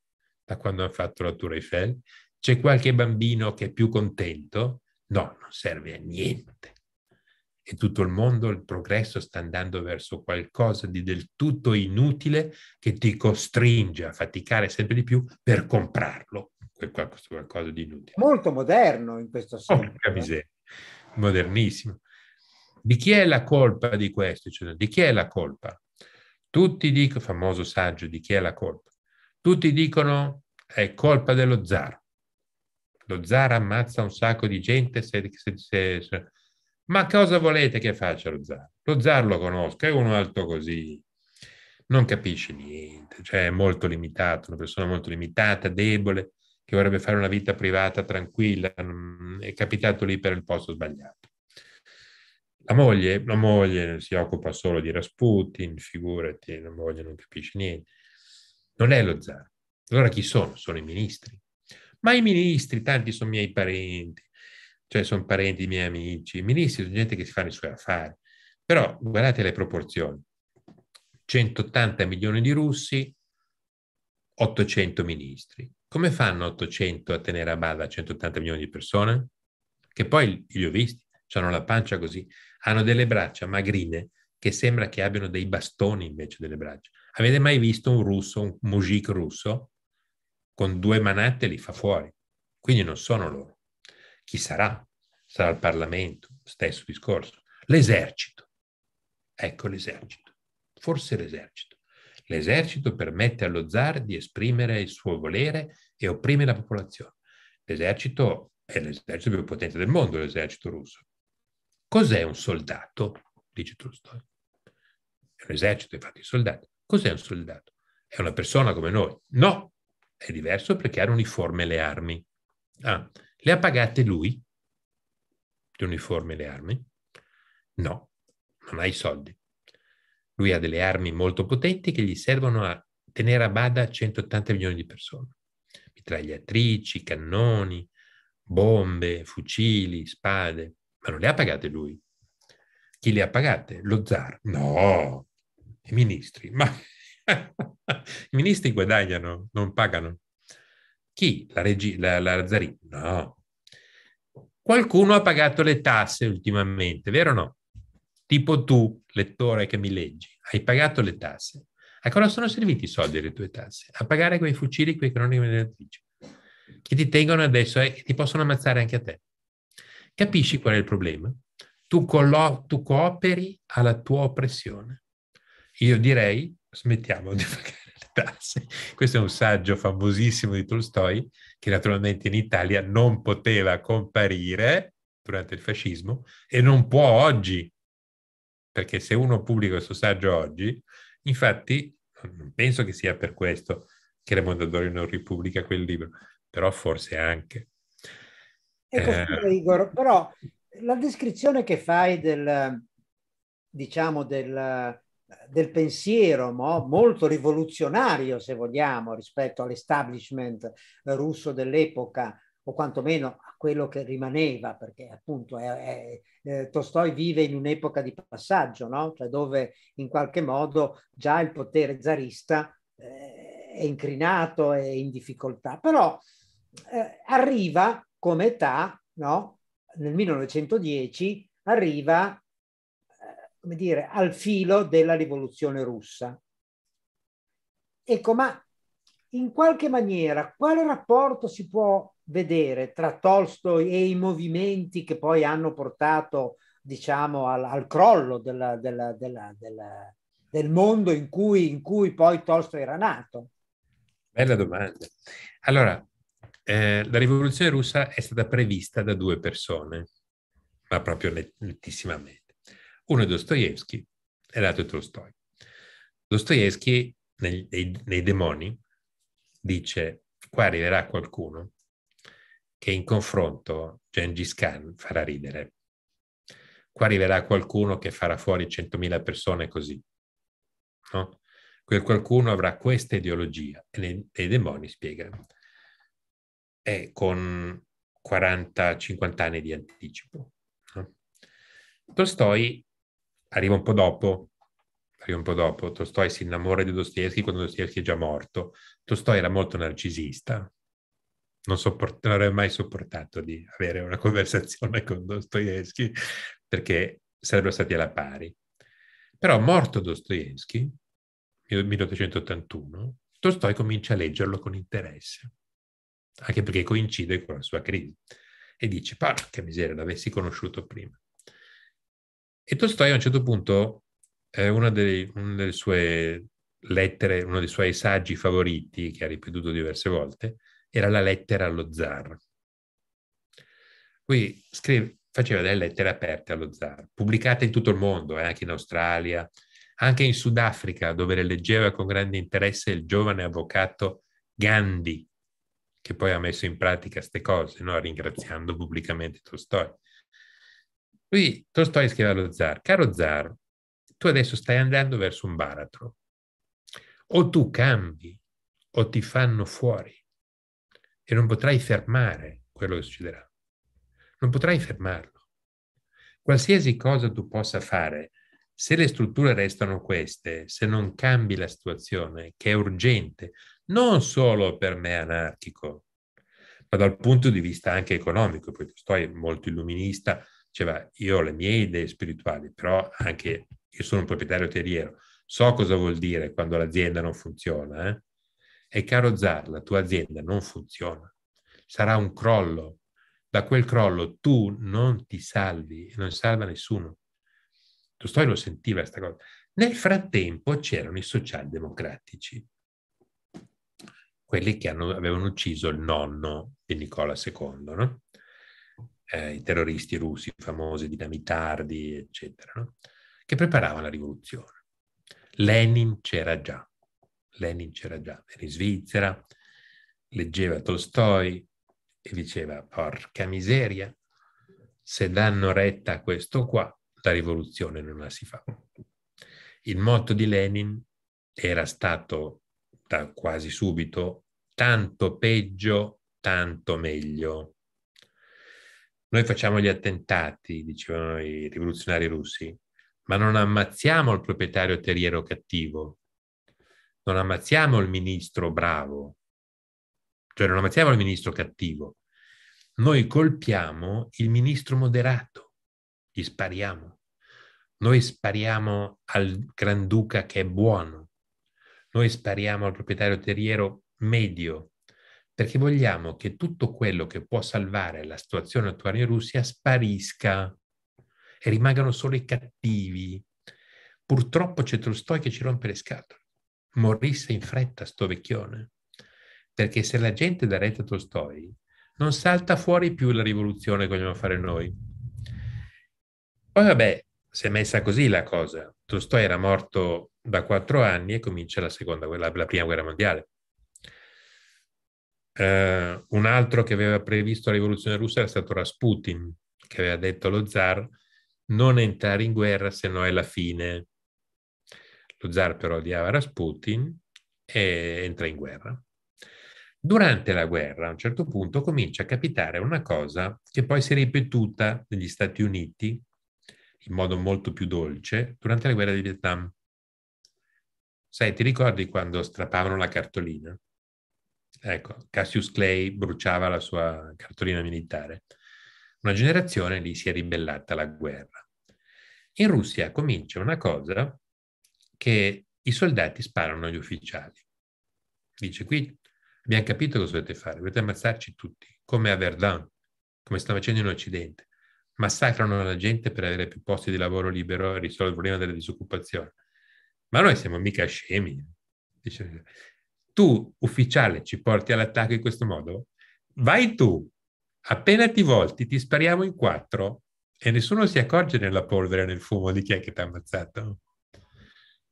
da quando ha fatto la Tour Eiffel? C'è qualche bambino che è più contento? No, non serve a niente. E tutto il mondo, il progresso sta andando verso qualcosa di del tutto inutile che ti costringe a faticare sempre di più per comprarlo. Qualcosa di inutile. Molto moderno in questo senso. Porca eh. miseria modernissimo. Di chi è la colpa di questo? Cioè, di chi è la colpa? Tutti dicono, famoso saggio, di chi è la colpa? Tutti dicono è colpa dello zar. Lo zar ammazza un sacco di gente se, se, se, se ma cosa volete che faccia lo zar? Lo zar lo conosco, è uno alto così, non capisce niente, cioè è molto limitato, una persona molto limitata, debole, che vorrebbe fare una vita privata tranquilla, mm, è capitato lì per il posto sbagliato. La moglie, la moglie si occupa solo di Rasputin, figurati, la moglie non capisce niente. Non è lo zar. Allora chi sono? Sono i ministri. Ma i ministri, tanti sono miei parenti, cioè sono parenti miei amici. I ministri sono gente che si fa i suoi affari. Però guardate le proporzioni. 180 milioni di russi, 800 ministri. Come fanno 800 a tenere a bada 180 milioni di persone? Che poi li ho visti, hanno la pancia così, hanno delle braccia magrine che sembra che abbiano dei bastoni invece delle braccia. Avete mai visto un russo, un mujik russo? Con due manate li fa fuori. Quindi non sono loro. Chi sarà? Sarà il Parlamento, stesso discorso. L'esercito. Ecco l'esercito. Forse l'esercito. L'esercito permette allo zar di esprimere il suo volere e opprime la popolazione. L'esercito è l'esercito più potente del mondo, l'esercito russo. Cos'è un soldato? Dice Tolstoi. È fatto di infatti, soldati. Cos'è un soldato? È una persona come noi? No, è diverso perché ha uniforme le armi. Ah, le ha pagate lui? L'uniforme e le armi? No, non ha i soldi. Lui ha delle armi molto potenti che gli servono a tenere a bada 180 milioni di persone. Mitragliatrici, cannoni, bombe, fucili, spade, ma non le ha pagate lui. Chi le ha pagate? Lo zar. No, i ministri. Ma i ministri guadagnano, non pagano. Chi? La, regi- la, la zarina? No. Qualcuno ha pagato le tasse ultimamente, vero o no? Tipo tu, lettore che mi leggi, hai pagato le tasse. A cosa sono serviti i soldi delle tue tasse? A pagare quei fucili, quei croniche veneratrici, che ti tengono adesso eh, e ti possono ammazzare anche a te. Capisci qual è il problema? Tu, collo- tu cooperi alla tua oppressione. Io direi, smettiamo di pagare le tasse. Questo è un saggio famosissimo di Tolstoi, che naturalmente in Italia non poteva comparire durante il fascismo e non può oggi perché se uno pubblica il suo saggio oggi, infatti, non penso che sia per questo che la Mondadori non ripubblica quel libro, però forse anche. Ecco, eh... Igor, però la descrizione che fai del, diciamo, del, del pensiero no? molto rivoluzionario, se vogliamo, rispetto all'establishment russo dell'epoca, o quantomeno a quello che rimaneva, perché appunto è, è, eh, Tolstoi vive in un'epoca di passaggio, no? cioè dove in qualche modo già il potere zarista eh, è incrinato e in difficoltà, però eh, arriva come età, no? nel 1910, arriva eh, come dire, al filo della rivoluzione russa. Ecco, ma in qualche maniera quale rapporto si può vedere tra Tolstoi e i movimenti che poi hanno portato, diciamo, al, al crollo della, della, della, del mondo in cui, in cui poi Tolstoi era nato? Bella domanda. Allora, eh, la rivoluzione russa è stata prevista da due persone, ma proprio nettissimamente. Uno è Dostoevsky e l'altro è Tolstoi. Dostoevsky nei, nei, nei demoni dice qua arriverà qualcuno che in confronto Gengis Khan farà ridere. Qua arriverà qualcuno che farà fuori 100.000 persone così. No? Quel qualcuno avrà questa ideologia e, i demoni, spiegano. è con 40-50 anni di anticipo. No? Tolstoi arriva un po' dopo, arriva un po' dopo, Tolstoi si innamora di Dostoevsky quando Dostoevsky è già morto. Tolstoi era molto narcisista, non, sopport- non avrei mai sopportato di avere una conversazione con Dostoevsky perché sarebbero stati alla pari. Però morto Dostoevsky, 1881, Tolstoi comincia a leggerlo con interesse, anche perché coincide con la sua crisi, e dice, che miseria, l'avessi conosciuto prima. E Tolstoi a un certo punto, eh, una, dei, una delle sue lettere, uno dei suoi saggi favoriti, che ha ripetuto diverse volte, era la lettera allo zar. Qui scrive, faceva delle lettere aperte allo zar, pubblicate in tutto il mondo, eh, anche in Australia, anche in Sudafrica, dove le leggeva con grande interesse il giovane avvocato Gandhi, che poi ha messo in pratica queste cose, no? ringraziando pubblicamente Tolstoi. Lui, Tolstoi scrive allo zar, caro zar, tu adesso stai andando verso un baratro. O tu cambi o ti fanno fuori e non potrai fermare quello che succederà. Non potrai fermarlo. Qualsiasi cosa tu possa fare, se le strutture restano queste, se non cambi la situazione, che è urgente, non solo per me anarchico, ma dal punto di vista anche economico, perché Tolstoi è molto illuminista, diceva io ho le mie idee spirituali, però anche io sono un proprietario terriero, so cosa vuol dire quando l'azienda non funziona, eh? E caro Zar, la tua azienda non funziona. Sarà un crollo. Da quel crollo tu non ti salvi, e non salva nessuno. Tostoi lo sentiva questa cosa. Nel frattempo c'erano i socialdemocratici, quelli che hanno, avevano ucciso il nonno di Nicola II, no? eh, i terroristi russi famosi, dinamitardi, eccetera, no? che preparavano la rivoluzione. Lenin c'era già. Lenin c'era già, in Svizzera, leggeva Tolstoi e diceva, porca miseria, se danno retta a questo qua, la rivoluzione non la si fa. Il motto di Lenin era stato da quasi subito tanto peggio, tanto meglio. Noi facciamo gli attentati, dicevano i rivoluzionari russi, ma non ammazziamo il proprietario terriero cattivo, non ammazziamo il ministro bravo, cioè non ammazziamo il ministro cattivo, noi colpiamo il ministro moderato, gli spariamo. Noi spariamo al granduca che è buono, noi spariamo al proprietario terriero medio, perché vogliamo che tutto quello che può salvare la situazione attuale in Russia sparisca e rimangano solo i cattivi. Purtroppo c'è Tolstoi che ci rompe le scatole morisse in fretta sto vecchione. Perché se la gente dà retta a Tolstoi, non salta fuori più la rivoluzione che vogliamo fare noi. Poi vabbè, si è messa così la cosa. Tolstoi era morto da quattro anni e comincia la, seconda, la, la prima guerra mondiale. Uh, un altro che aveva previsto la rivoluzione russa era stato Rasputin, che aveva detto allo zar non entrare in guerra se no è la fine. Lo zar però di Rasputin e entra in guerra. Durante la guerra, a un certo punto, comincia a capitare una cosa che poi si è ripetuta negli Stati Uniti in modo molto più dolce durante la guerra di Vietnam. Sai, ti ricordi quando strappavano la cartolina? Ecco, Cassius Clay bruciava la sua cartolina militare. Una generazione lì si è ribellata alla guerra. In Russia comincia una cosa che i soldati sparano agli ufficiali. Dice qui abbiamo capito cosa dovete fare, dovete ammazzarci tutti, come a Verdun, come sta facendo in Occidente. Massacrano la gente per avere più posti di lavoro libero e risolvere il problema della disoccupazione. Ma noi siamo mica scemi. Dice, tu, ufficiale, ci porti all'attacco in questo modo? Vai tu, appena ti volti, ti spariamo in quattro e nessuno si accorge nella polvere, nel fumo di chi è che ti ha ammazzato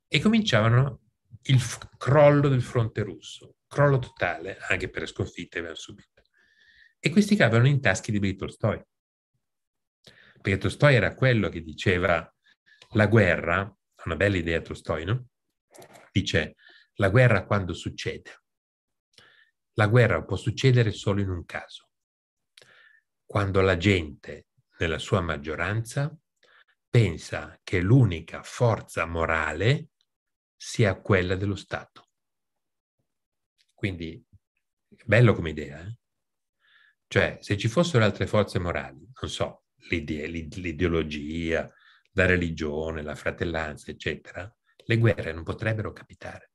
e cominciavano il f- crollo del fronte russo, crollo totale anche per le sconfitte che subito. E questi cavano in taschi di Tolstoi. Perché Tolstoi era quello che diceva la guerra, una bella idea Tolstoi, no? Dice la guerra quando succede. La guerra può succedere solo in un caso, quando la gente, nella sua maggioranza, pensa che l'unica forza morale sia quella dello Stato. Quindi, bello come idea. Eh? Cioè, se ci fossero altre forze morali, non so, l'ide- l'ideologia, la religione, la fratellanza, eccetera, le guerre non potrebbero capitare.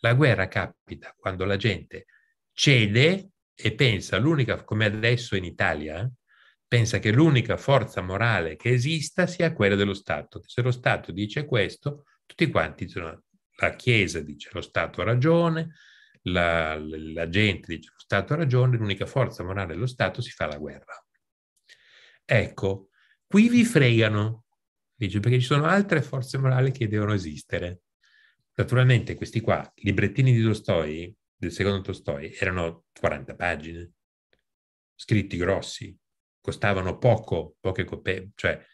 La guerra capita quando la gente cede e pensa, l'unica, come adesso in Italia, eh, pensa che l'unica forza morale che esista sia quella dello Stato, se lo Stato dice questo, tutti quanti, insomma, la Chiesa dice lo Stato ha ragione, la, la, gente dice lo Stato ha ragione, l'unica forza morale dello Stato si fa la guerra. Ecco, qui vi fregano, dice, perché ci sono altre forze morali che devono esistere. Naturalmente questi qua, librettini di Tolstoi, del secondo Tolstoi, erano 40 pagine, scritti grossi, costavano poco, poche copie, cioè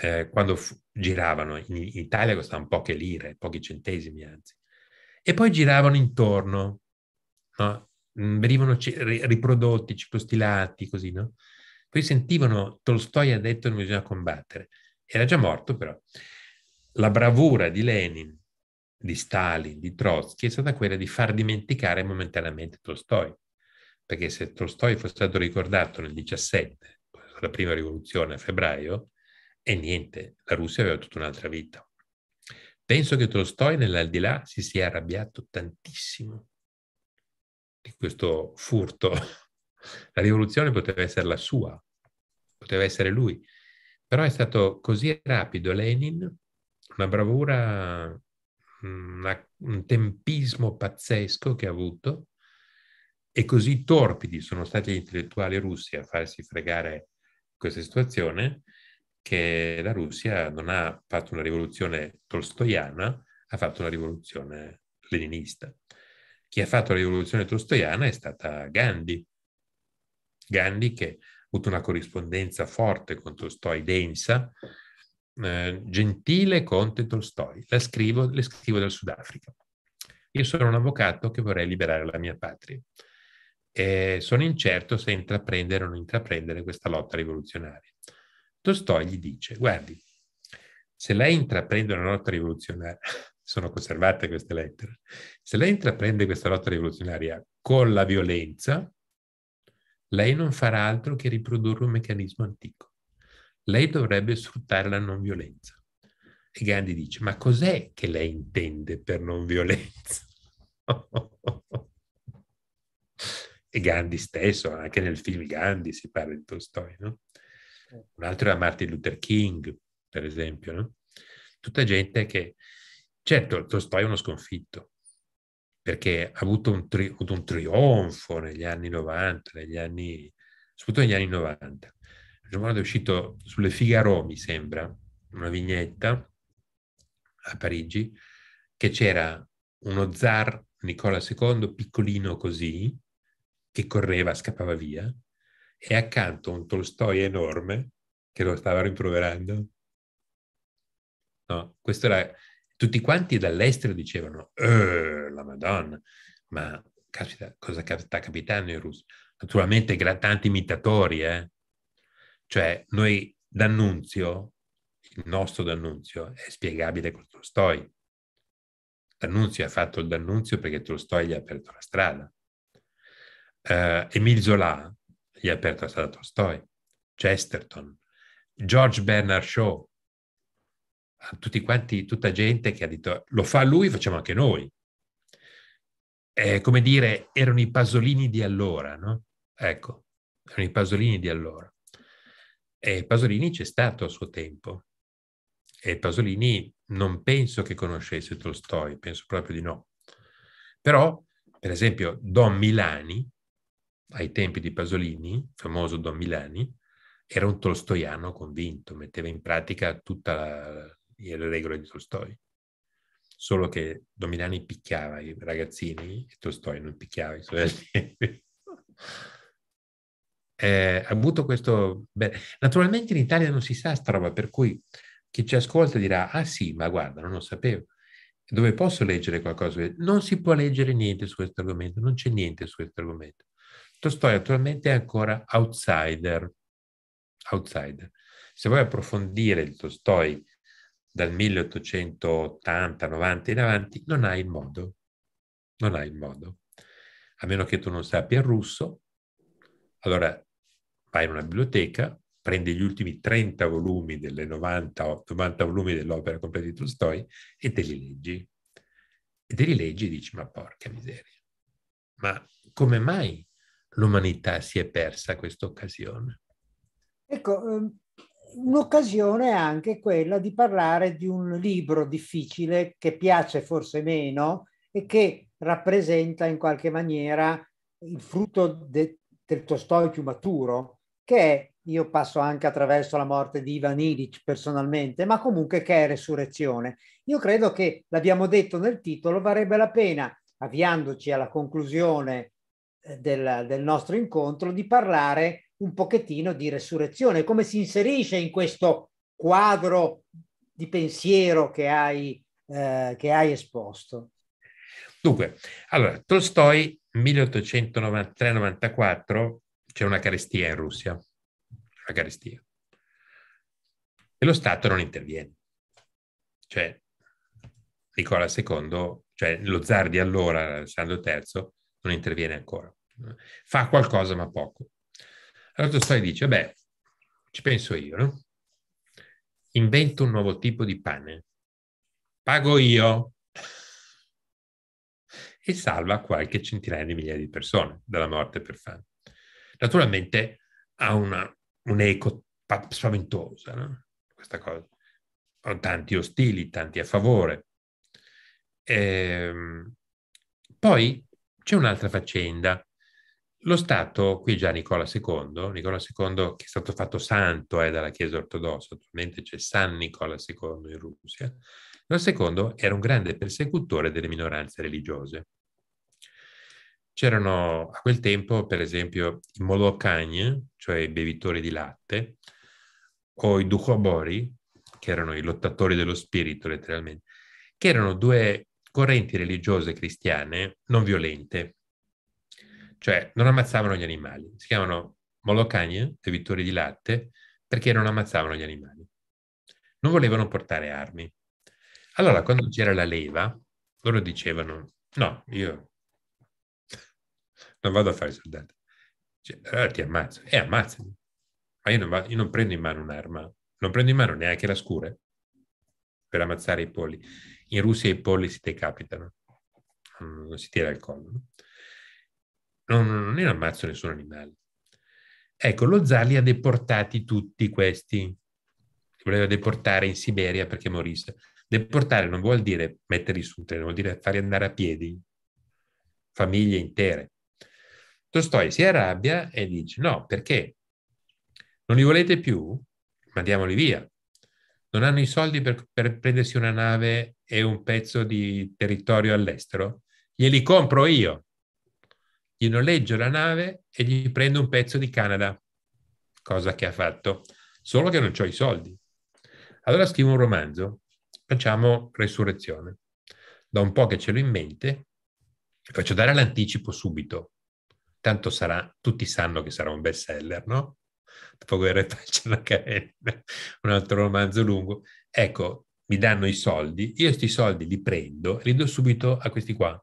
eh, quando fu, giravano in, Italia costavano poche lire, pochi centesimi anzi, e poi giravano intorno, no? Mm, venivano c- riprodotti, ciclostilati, così, no? Poi sentivano Tolstoi ha detto che non bisogna combattere, era già morto però. La bravura di Lenin, di Stalin, di Trotsky è stata quella di far dimenticare momentaneamente Tolstoi, perché se Tolstoi fosse stato ricordato nel 17, la prima rivoluzione a febbraio, e niente, la Russia aveva tutta un'altra vita. Penso che Tolstoi nell'aldilà si sia arrabbiato tantissimo di questo furto. La rivoluzione poteva essere la sua, poteva essere lui, però è stato così rapido Lenin, una bravura, mm, una, un tempismo pazzesco che ha avuto e così torpidi sono stati gli intellettuali russi a farsi fregare questa situazione che la Russia non ha fatto una rivoluzione tolstoiana, ha fatto una rivoluzione leninista. Chi ha fatto la rivoluzione tolstoiana è stata Gandhi. Gandhi che ha avuto una corrispondenza forte con Tolstoi, densa, eh, gentile Conte Tolstoi. La scrivo, le scrivo dal Sudafrica. Io sono un avvocato che vorrei liberare la mia patria. E sono incerto se intraprendere o non intraprendere questa lotta rivoluzionaria. Tolstoi gli dice, guardi, se lei intraprende una lotta rivoluzionaria, sono conservate queste lettere, se lei intraprende questa lotta rivoluzionaria con la violenza, lei non farà altro che riprodurre un meccanismo antico. Lei dovrebbe sfruttare la non violenza. E Gandhi dice, ma cos'è che lei intende per non violenza? e Gandhi stesso, anche nel film Gandhi si parla di Tolstoi, no? un altro era Martin Luther King, per esempio, no? tutta gente che, certo, Tolstoi è uno sconfitto, perché ha avuto un, tri- un, trionfo negli anni 90, negli anni, soprattutto negli anni 90. Quando è uscito sulle Figaro, mi sembra, una vignetta a Parigi, che c'era uno zar Nicola II piccolino così, che correva, scappava via, e accanto un Tolstoi enorme che lo stava rimproverando. No, questo era... Tutti quanti dall'estero dicevano, eh, la Madonna, ma caspita, cosa sta capitando in Russia? Naturalmente tanti imitatori, eh? Cioè, noi D'Annunzio, il nostro D'Annunzio, è spiegabile con Tolstoi. D'Annunzio ha fatto il D'Annunzio perché Tolstoi gli ha aperto la strada. Uh, Emile Zola gli ha aperto la perto Tolstoi, Chesterton, George Bernard Shaw, tutti quanti, tutta gente che ha detto lo fa lui, facciamo anche noi. È come dire, erano i Pasolini di allora, no? Ecco, erano i Pasolini di allora. E Pasolini c'è stato a suo tempo. E Pasolini non penso che conoscesse Tolstoi, penso proprio di no. Però, per esempio, Don Milani ai tempi di Pasolini, famoso Don Milani, era un tolstoiano convinto, metteva in pratica tutte le regole di Tolstoi. Solo che Don Milani picchiava i ragazzini e Tolstoi non picchiava i suoi eh, ha avuto questo... Beh, naturalmente in Italia non si sa sta roba, per cui chi ci ascolta dirà, ah sì, ma guarda, non lo sapevo dove posso leggere qualcosa? Non si può leggere niente su questo argomento, non c'è niente su questo argomento. Tolstoi attualmente è ancora outsider. outsider. Se vuoi approfondire il Tolstoi dal 1880-90 in avanti, non hai il modo. Non hai il modo. A meno che tu non sappia il russo, allora vai in una biblioteca, prendi gli ultimi 30 volumi delle 90, 90 volumi dell'opera completa di Tolstoi e te li leggi. E te li leggi e dici, ma porca miseria, ma come mai l'umanità si è persa questa occasione. Ecco, ehm, un'occasione anche quella di parlare di un libro difficile che piace forse meno e che rappresenta in qualche maniera il frutto de, del Tolstoi più maturo, che è, io passo anche attraverso la morte di Ivan Ilic personalmente, ma comunque che è Resurrezione. Io credo che, l'abbiamo detto nel titolo, varrebbe la pena, avviandoci alla conclusione eh, del, del nostro incontro di parlare un pochettino di resurrezione, come si inserisce in questo quadro di pensiero che hai, eh, che hai esposto. Dunque, allora, Tolstoi 1893-94 c'è una carestia in Russia, una carestia, e lo Stato non interviene. Cioè, Nicola II, cioè lo zar di allora, Alessandro III, non interviene ancora. Fa qualcosa ma poco. Allora Tolstoi dice, beh, ci penso io, no? Invento un nuovo tipo di pane. Pago io. E salva qualche centinaia di migliaia di persone dalla morte per fame. Naturalmente ha una, un'eco spaventosa, no? Questa cosa. Tanti ostili, tanti a favore. Ehm, poi c'è un'altra faccenda lo Stato, qui già Nicola II, Nicola II che è stato fatto santo eh, dalla Chiesa ortodossa, attualmente c'è San Nicola II in Russia, Nicola II era un grande persecutore delle minoranze religiose. C'erano a quel tempo, per esempio, i Molokany, cioè i bevitori di latte, o i Dukhobori, che erano i lottatori dello spirito letteralmente, che erano due correnti religiose cristiane non violente, cioè, non ammazzavano gli animali. Si chiamano Molocagne, dei di latte, perché non ammazzavano gli animali. Non volevano portare armi. Allora, quando c'era la leva, loro dicevano, no, io non vado a fare soldati. Cioè, allora ti ammazzo. E eh, ammazzami. Ma io non, vado, io non prendo in mano un'arma. Non prendo in mano neanche la scura per ammazzare i polli. In Russia i polli si decapitano, non si tira il collo. No? non, non io ammazzo nessun animale. Ecco, lo zar li ha deportati tutti questi. Voleva deportare in Siberia perché morisse. Deportare non vuol dire metterli su un treno, vuol dire farli andare a piedi, famiglie intere. Tolstoi si arrabbia e dice: No, perché non li volete più? Mandiamoli via. Non hanno i soldi per, per prendersi una nave e un pezzo di territorio all'estero? Glieli compro io gli noleggio la nave e gli prendo un pezzo di Canada, cosa che ha fatto, solo che non ho i soldi. Allora scrivo un romanzo, facciamo Resurrezione. Da un po' che ce l'ho in mente, faccio dare l'anticipo subito, tanto sarà, tutti sanno che sarà un best seller, no? Dopo guerra e pace, un altro romanzo lungo. Ecco, mi danno i soldi, io questi soldi li prendo li do subito a questi qua.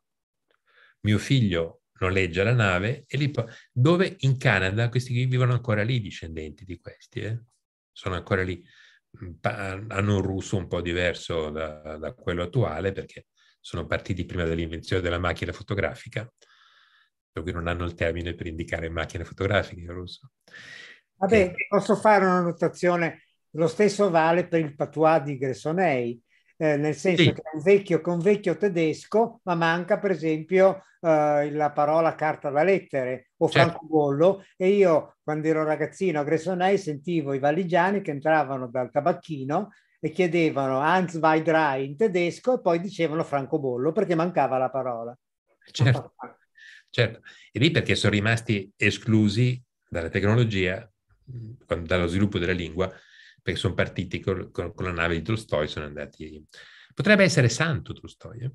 Mio figlio noleggia la nave e lì dove in Canada questi vivono ancora lì, discendenti di questi, eh? sono ancora lì, mm, hanno un russo un po' diverso da, da, quello attuale perché sono partiti prima dell'invenzione della macchina fotografica, per cui non hanno il termine per indicare macchine fotografiche in russo. Vabbè, e... posso fare una notazione, lo stesso vale per il patois di Gressonei, eh, nel senso sì. che è un vecchio convecchio tedesco, ma manca per esempio eh, la parola carta da lettere o certo. francobollo. E io quando ero ragazzino a Gressonei sentivo i valigiani che entravano dal tabacchino e chiedevano Hans vai in tedesco e poi dicevano francobollo perché mancava la parola. Certo. certo. E lì perché sono rimasti esclusi dalla tecnologia, dallo sviluppo della lingua, perché sono partiti con, con, con la nave di Tolstoi, sono andati... Potrebbe essere santo Tolstoi. Eh?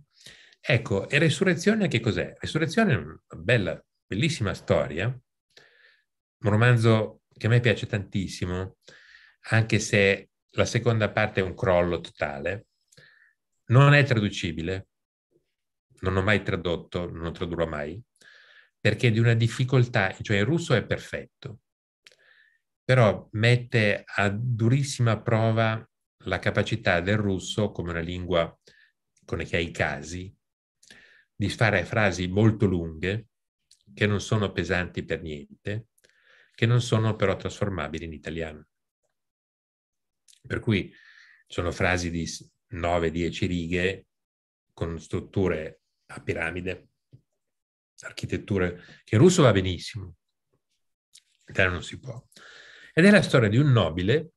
Ecco, e Resurrezione che cos'è? Resurrezione è una bella, bellissima storia, un romanzo che a me piace tantissimo, anche se la seconda parte è un crollo totale. Non è traducibile, non ho mai tradotto, non lo tradurrò mai, perché di una difficoltà, cioè il russo è perfetto, però mette a durissima prova la capacità del russo, come una lingua con che ha i casi, di fare frasi molto lunghe, che non sono pesanti per niente, che non sono però trasformabili in italiano. Per cui sono frasi di 9-10 righe con strutture a piramide, architetture, che in russo va benissimo, in italiano non si può. Ed è la storia di un nobile,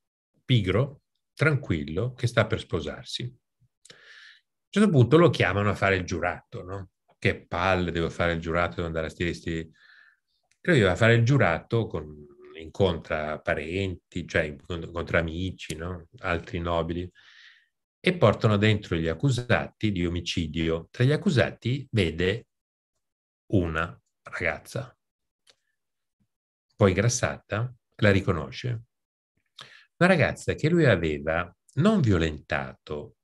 pigro, tranquillo, che sta per sposarsi. A un certo punto lo chiamano a fare il giurato, no? Che palle, devo fare il giurato, devo andare a stilisti... Lui va a fare il giurato, con... incontra parenti, cioè incontra amici, no? altri nobili, e portano dentro gli accusati di omicidio. Tra gli accusati vede una ragazza, poi po' ingrassata, la riconosce. Una ragazza che lui aveva non violentato,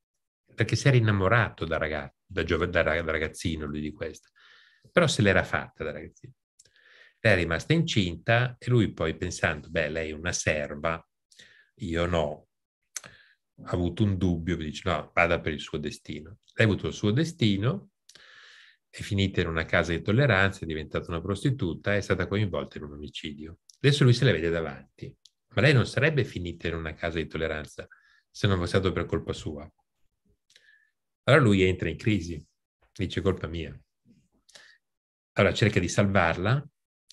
perché si era innamorato da, ragazzo, da, giove, da ragazzino lui di questa, però se l'era fatta da ragazzino. Lei è rimasta incinta e lui poi pensando, beh, lei è una serva, io no, ha avuto un dubbio, mi dice no, vada per il suo destino. Lei ha avuto il suo destino, è finita in una casa di tolleranza, è diventata una prostituta, è stata coinvolta in un omicidio. Adesso lui se la vede davanti, ma lei non sarebbe finita in una casa di tolleranza se non fosse stato per colpa sua. Allora lui entra in crisi, dice colpa mia. Allora cerca di salvarla,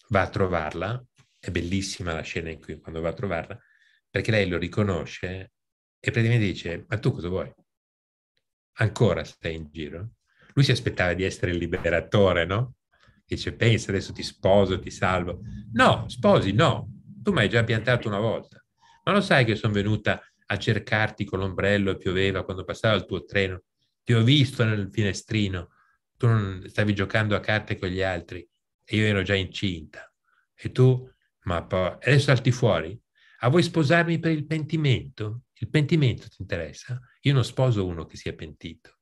va a trovarla, è bellissima la scena in cui quando va a trovarla, perché lei lo riconosce e praticamente dice, ma tu cosa vuoi? Ancora stai in giro? Lui si aspettava di essere il liberatore, no? dice pensa adesso ti sposo, ti salvo. No, sposi no, tu mi hai già piantato una volta. Ma lo sai che sono venuta a cercarti con l'ombrello e pioveva quando passava il tuo treno? Ti ho visto nel finestrino, tu non stavi giocando a carte con gli altri e io ero già incinta. E tu, ma poi, adesso salti fuori? A ah, vuoi sposarmi per il pentimento? Il pentimento ti interessa? Io non sposo uno che sia pentito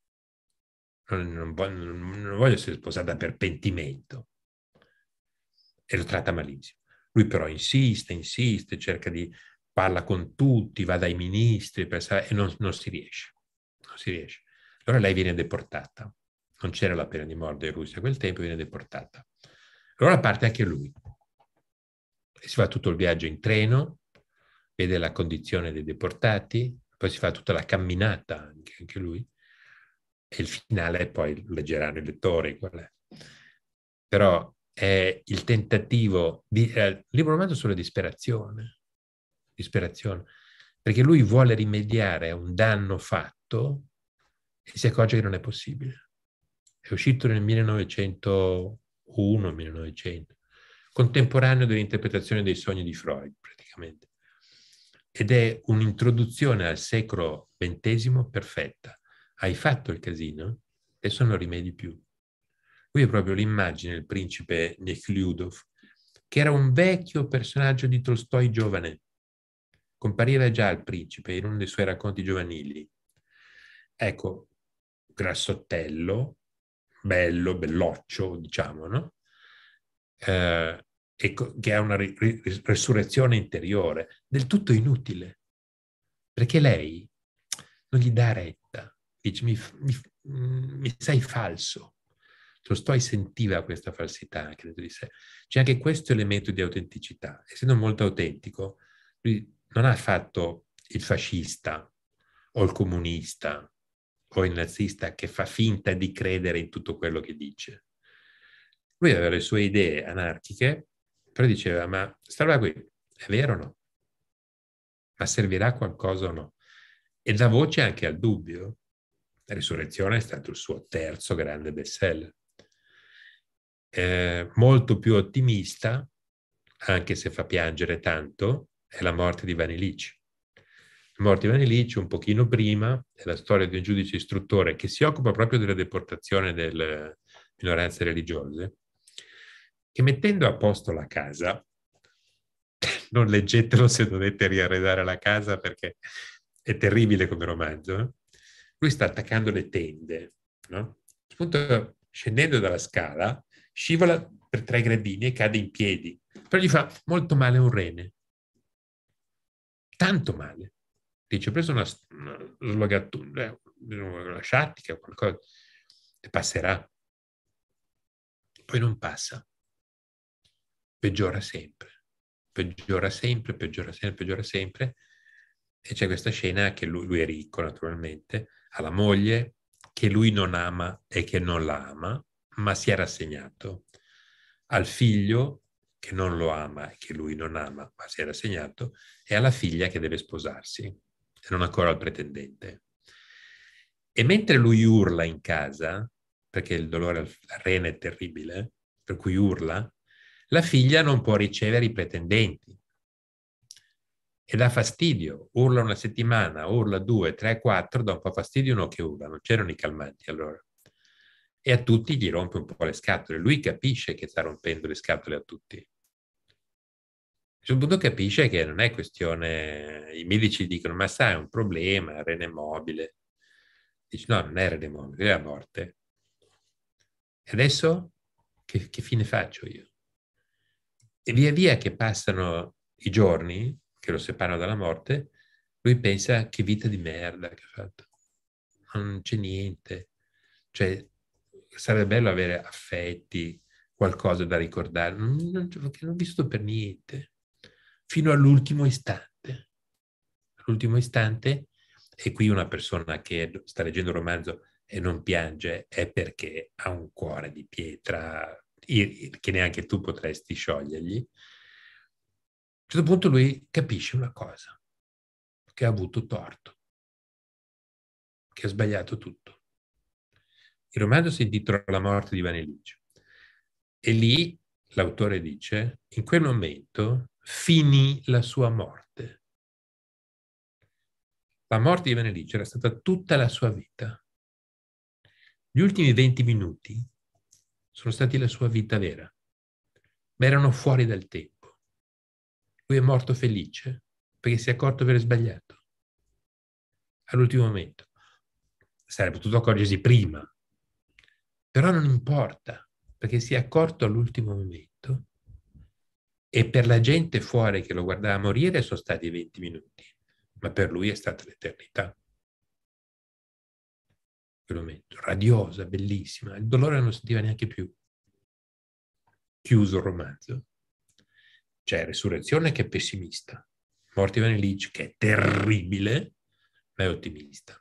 non voglio, non voglio essere sposata per pentimento. E lo tratta malissimo. Lui però insiste, insiste, cerca di parla con tutti, va dai ministri sa- e non, non, si riesce. Non si riesce. Allora lei viene deportata. Non c'era la pena di morte in Russia a quel tempo, viene deportata. Allora parte anche lui. E si fa tutto il viaggio in treno, vede la condizione dei deportati, poi si fa tutta la camminata anche, anche lui e il finale poi leggeranno i lettori. qual è. Però è il tentativo di... Eh, il libro romanzo sulla disperazione. Disperazione. Perché lui vuole rimediare a un danno fatto e si accorge che non è possibile. È uscito nel 1901, 1900, contemporaneo dell'interpretazione dei sogni di Freud, praticamente. Ed è un'introduzione al secolo XX perfetta hai fatto il casino, adesso non rimedi più. Qui è proprio l'immagine del principe Nekhludow, che era un vecchio personaggio di Tolstoi giovane. Compariva già il principe in uno dei suoi racconti giovanili. Ecco, grassottello, bello, belloccio, diciamo, no? Eh, che ha una resurrezione interiore, del tutto inutile, perché lei non gli dà retta dici mi, mi, mm, mi sei falso. Tolstoi sentiva questa falsità anche dentro di sé. C'è cioè, anche questo elemento di autenticità. Essendo molto autentico, lui non ha fatto il fascista o il comunista o il nazista che fa finta di credere in tutto quello che dice. Lui aveva le sue idee anarchiche, però diceva, ma starà qui è vero o no? Ma servirà qualcosa o no? E dà voce anche al dubbio. La Risurrezione è stato il suo terzo grande bestseller. Eh, molto più ottimista, anche se fa piangere tanto, è la morte di Vanilici. La morte di Vanilici, un pochino prima, è la storia di un giudice istruttore che si occupa proprio della deportazione delle minoranze religiose, che mettendo a posto la casa, non leggetelo se dovete riarredare la casa perché è terribile come romanzo, eh? lui sta attaccando le tende, no? Spunto, scendendo dalla scala, scivola per tre gradini e cade in piedi, però gli fa molto male un rene. Tanto male. Dice, ho preso una, una slogatura, eh, una sciatica qualcosa, e passerà. Poi non passa. Peggiora sempre. Peggiora sempre, peggiora sempre, peggiora sempre. E c'è questa scena che lui, lui è ricco naturalmente, alla moglie che lui non ama e che non la ama, ma si è rassegnato, al figlio che non lo ama e che lui non ama, ma si è rassegnato, e alla figlia che deve sposarsi, e non ancora al pretendente. E mentre lui urla in casa, perché il dolore al rene è terribile, per cui urla, la figlia non può ricevere i pretendenti, e dà fastidio, urla una settimana, urla due, tre, quattro, dà un po' fastidio uno che urla, non c'erano i calmanti allora. E a tutti gli rompe un po' le scatole, lui capisce che sta rompendo le scatole a tutti. A un punto capisce che non è questione, i medici dicono ma sai è un problema, rene mobile. Dice no, non è rene mobile, è la morte. E adesso che, che fine faccio io? E via via che passano i giorni, che lo separa dalla morte, lui pensa che vita di merda che ha fatto. Non c'è niente. Cioè, sarebbe bello avere affetti, qualcosa da ricordare, non, non, non ho visto per niente, fino all'ultimo istante. L'ultimo istante, e qui una persona che sta leggendo un romanzo e non piange è perché ha un cuore di pietra che neanche tu potresti sciogliergli, a un certo punto lui capisce una cosa, che ha avuto torto, che ha sbagliato tutto. Il romanzo si intitola La morte di Vanelligio e lì l'autore dice, in quel momento finì la sua morte. La morte di Vanelligio era stata tutta la sua vita. Gli ultimi 20 minuti sono stati la sua vita vera, ma erano fuori dal tempo lui è morto felice perché si è accorto di aver sbagliato all'ultimo momento. Sarebbe potuto accorgersi prima, però non importa perché si è accorto all'ultimo momento e per la gente fuori che lo guardava morire sono stati 20 minuti, ma per lui è stata l'eternità. Quel momento, radiosa, bellissima, il dolore non sentiva neanche più. Chiuso il romanzo. Cioè, Resurrezione che è pessimista, Morti Van Leach che è terribile, ma è ottimista.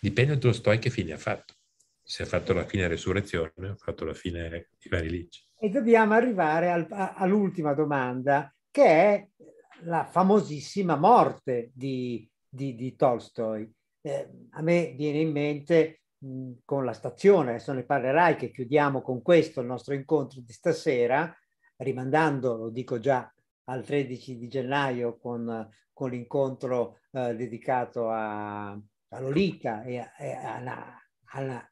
Dipende da Tolstoi che fine ha fatto. Se ha fatto la fine Resurrezione, ha fatto la fine di Van Leach. E dobbiamo arrivare al, a, all'ultima domanda, che è la famosissima morte di, di, di Tolstoi. Eh, a me viene in mente con la stazione, adesso ne parlerai, che chiudiamo con questo il nostro incontro di stasera, rimandando, lo dico già, al 13 di gennaio con, con l'incontro eh, dedicato a, a, Lolita e a, e alla,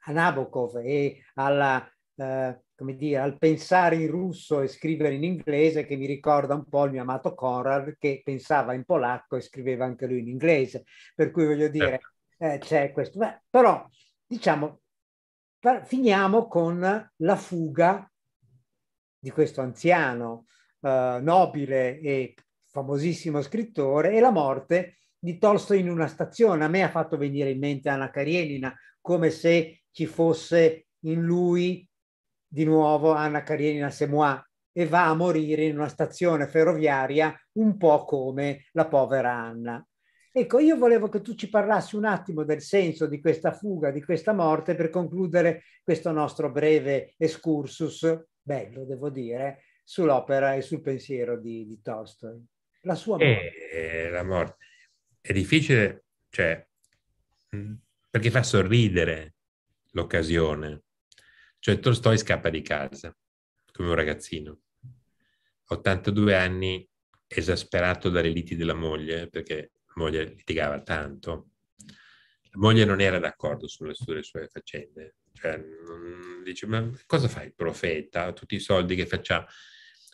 a Nabokov e alla, eh, come dire, al pensare in russo e scrivere in inglese che mi ricorda un po' il mio amato Conrad che pensava in polacco e scriveva anche lui in inglese. Per cui voglio certo. dire, eh, c'è questo. Beh, però, diciamo, finiamo con la fuga di questo anziano eh, nobile e famosissimo scrittore e la morte di Tolstoi in una stazione. A me ha fatto venire in mente Anna Karenina, come se ci fosse in lui di nuovo Anna Karenina Semois e va a morire in una stazione ferroviaria un po' come la povera Anna. Ecco, io volevo che tu ci parlassi un attimo del senso di questa fuga, di questa morte, per concludere questo nostro breve excursus bello, devo dire, sull'opera e sul pensiero di, di Tolstoi. La sua eh, morte. Eh, la morte. È difficile, cioè, mm, perché fa sorridere l'occasione. Cioè, Tolstoi scappa di casa come un ragazzino. 82 anni, esasperato dalle liti della moglie, perché la moglie litigava tanto. La moglie non era d'accordo sulle, sulle sue faccende, cioè, dici, ma cosa fa il profeta? Tutti i soldi che facciamo.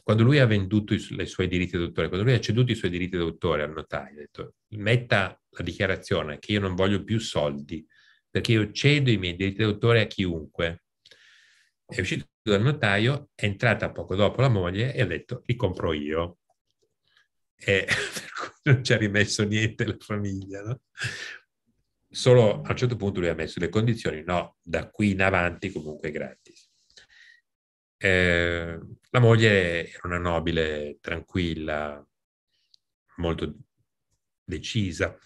Quando lui ha venduto i, su- i suoi diritti d'autore, quando lui ha ceduto i suoi diritti d'autore al notaio, ha detto, metta la dichiarazione che io non voglio più soldi, perché io cedo i miei diritti d'autore a chiunque. È uscito dal notaio, è entrata poco dopo la moglie e ha detto, li compro io. E per cui non ci ha rimesso niente la famiglia, no? Solo a un certo punto lui ha messo le condizioni, no, da qui in avanti comunque gratis. Eh, la moglie era una nobile, tranquilla, molto decisa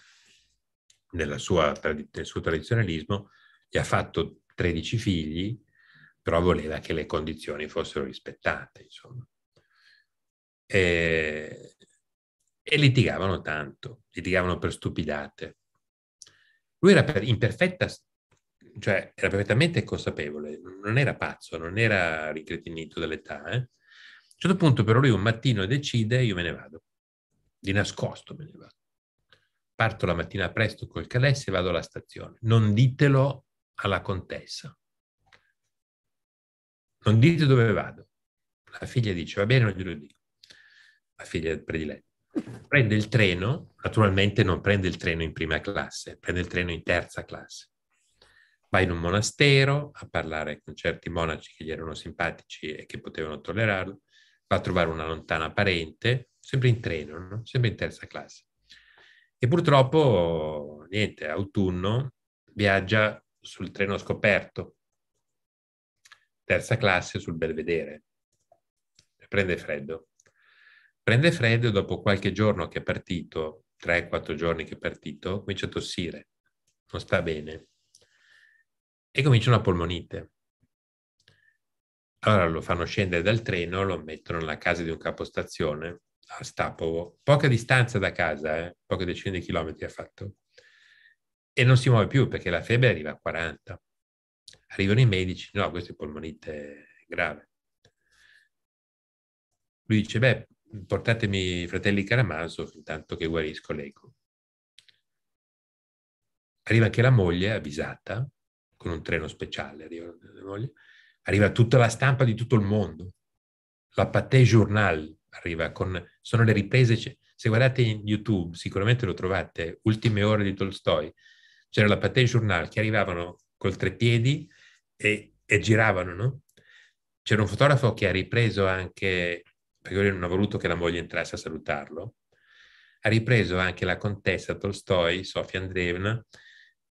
nella sua, nel suo tradizionalismo, gli ha fatto 13 figli, però voleva che le condizioni fossero rispettate, insomma. E, ehm, e litigavano tanto, litigavano per stupidate. Lui era per, in perfetta, cioè era perfettamente consapevole, non era pazzo, non era ricretinito dall'età. Eh? A un certo punto però lui un mattino decide io me ne vado, di nascosto me ne vado. Parto la mattina presto col calesse e vado alla stazione. Non ditelo alla contessa. Non dite dove vado. La figlia dice, va bene, non glielo dico. La figlia prediletta prende il treno, naturalmente non prende il treno in prima classe, prende il treno in terza classe. Va in un monastero a parlare con certi monaci che gli erano simpatici e che potevano tollerarlo, va a trovare una lontana parente, sempre in treno, no? sempre in terza classe. E purtroppo, niente, autunno viaggia sul treno scoperto, terza classe sul Belvedere, prende freddo Prende freddo e dopo qualche giorno che è partito, 3-4 giorni che è partito, comincia a tossire, non sta bene e comincia una polmonite. Allora lo fanno scendere dal treno, lo mettono nella casa di un capostazione a Stapovo, poca distanza da casa, eh? poche decine di chilometri ha fatto, e non si muove più perché la febbre arriva a 40. Arrivano i medici, no, questa è polmonite grave. Lui dice, beh, portatemi i fratelli Caramazzo fintanto che guarisco l'eco. Arriva anche la moglie avvisata, con un treno speciale arriva la moglie, arriva tutta la stampa di tutto il mondo, la Pathé Journal arriva con, sono le riprese, se guardate in YouTube sicuramente lo trovate, ultime ore di Tolstoi, c'era la Pathé Journal che arrivavano col treppiedi e, e giravano, no? C'era un fotografo che ha ripreso anche perché lui non ha voluto che la moglie entrasse a salutarlo, ha ripreso anche la contessa Tolstoi, Sofia Andreevna,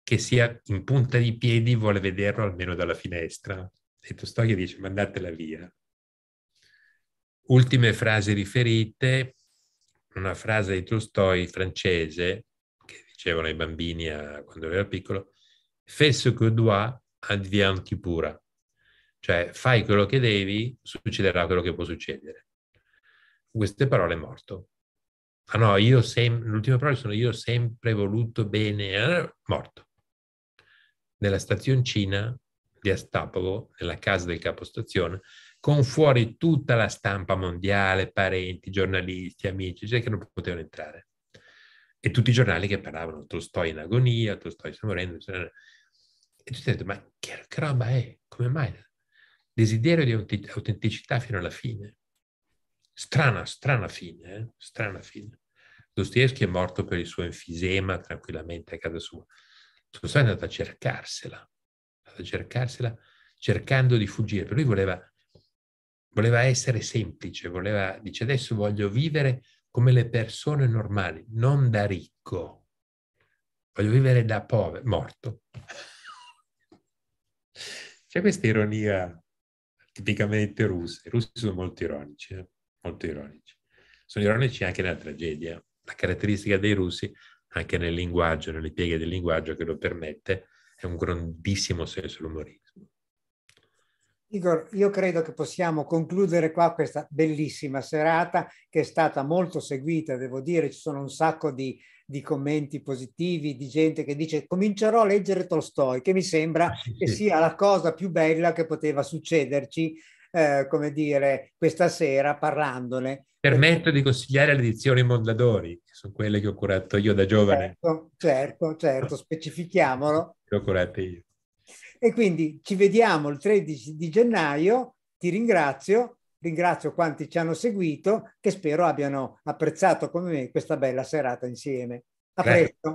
che sia in punta di piedi vuole vederlo almeno dalla finestra. E Tolstoi dice mandatela via. Ultime frasi riferite, una frase di Tolstoi francese, che dicevano i bambini a, quando era piccolo, fais ce que dois, advient qui pura. Cioè, fai quello che devi, succederà quello che può succedere queste parole è morto. Ah no, io sem- l'ultima parola sono io sempre voluto bene, eh, morto. Nella stazioncina di Astapovo, nella casa del capostazione, con fuori tutta la stampa mondiale, parenti, giornalisti, amici, cioè che non potevano entrare. E tutti i giornali che parlavano, Tolstoi in agonia, Tolstoi sta morendo, eccetera. E tu ti detto, ma che, che roba è? Come mai? Desiderio di autenticità fino alla fine. Strana, strana fine, eh? strana fine. Dostoevsky è morto per il suo enfisema tranquillamente a casa sua. Tolstoi è andato a cercarsela, andato a cercarsela cercando di fuggire. Per lui voleva, voleva essere semplice, voleva, dice adesso voglio vivere come le persone normali, non da ricco. Voglio vivere da povero, morto. C'è questa ironia tipicamente russa. I russi sono molto ironici. Eh? molto ironici. Sono ironici anche nella tragedia, la caratteristica dei russi anche nel linguaggio, nelle pieghe del linguaggio che lo permette, è un grandissimo senso l'umorismo. Igor, io credo che possiamo concludere qua questa bellissima serata che è stata molto seguita, devo dire, ci sono un sacco di, di commenti positivi, di gente che dice comincerò a leggere Tolstoi, che mi sembra ah, che sia la cosa più bella che poteva succederci eh, come dire, questa sera parlandone. Permetto di consigliare le edizioni Mondadori, che sono quelle che ho curato io da giovane. Certo, certo, certo specifichiamolo. Che ho curato io. E quindi ci vediamo il 13 di gennaio, ti ringrazio, ringrazio quanti ci hanno seguito, che spero abbiano apprezzato come me questa bella serata insieme. A Grazie. presto.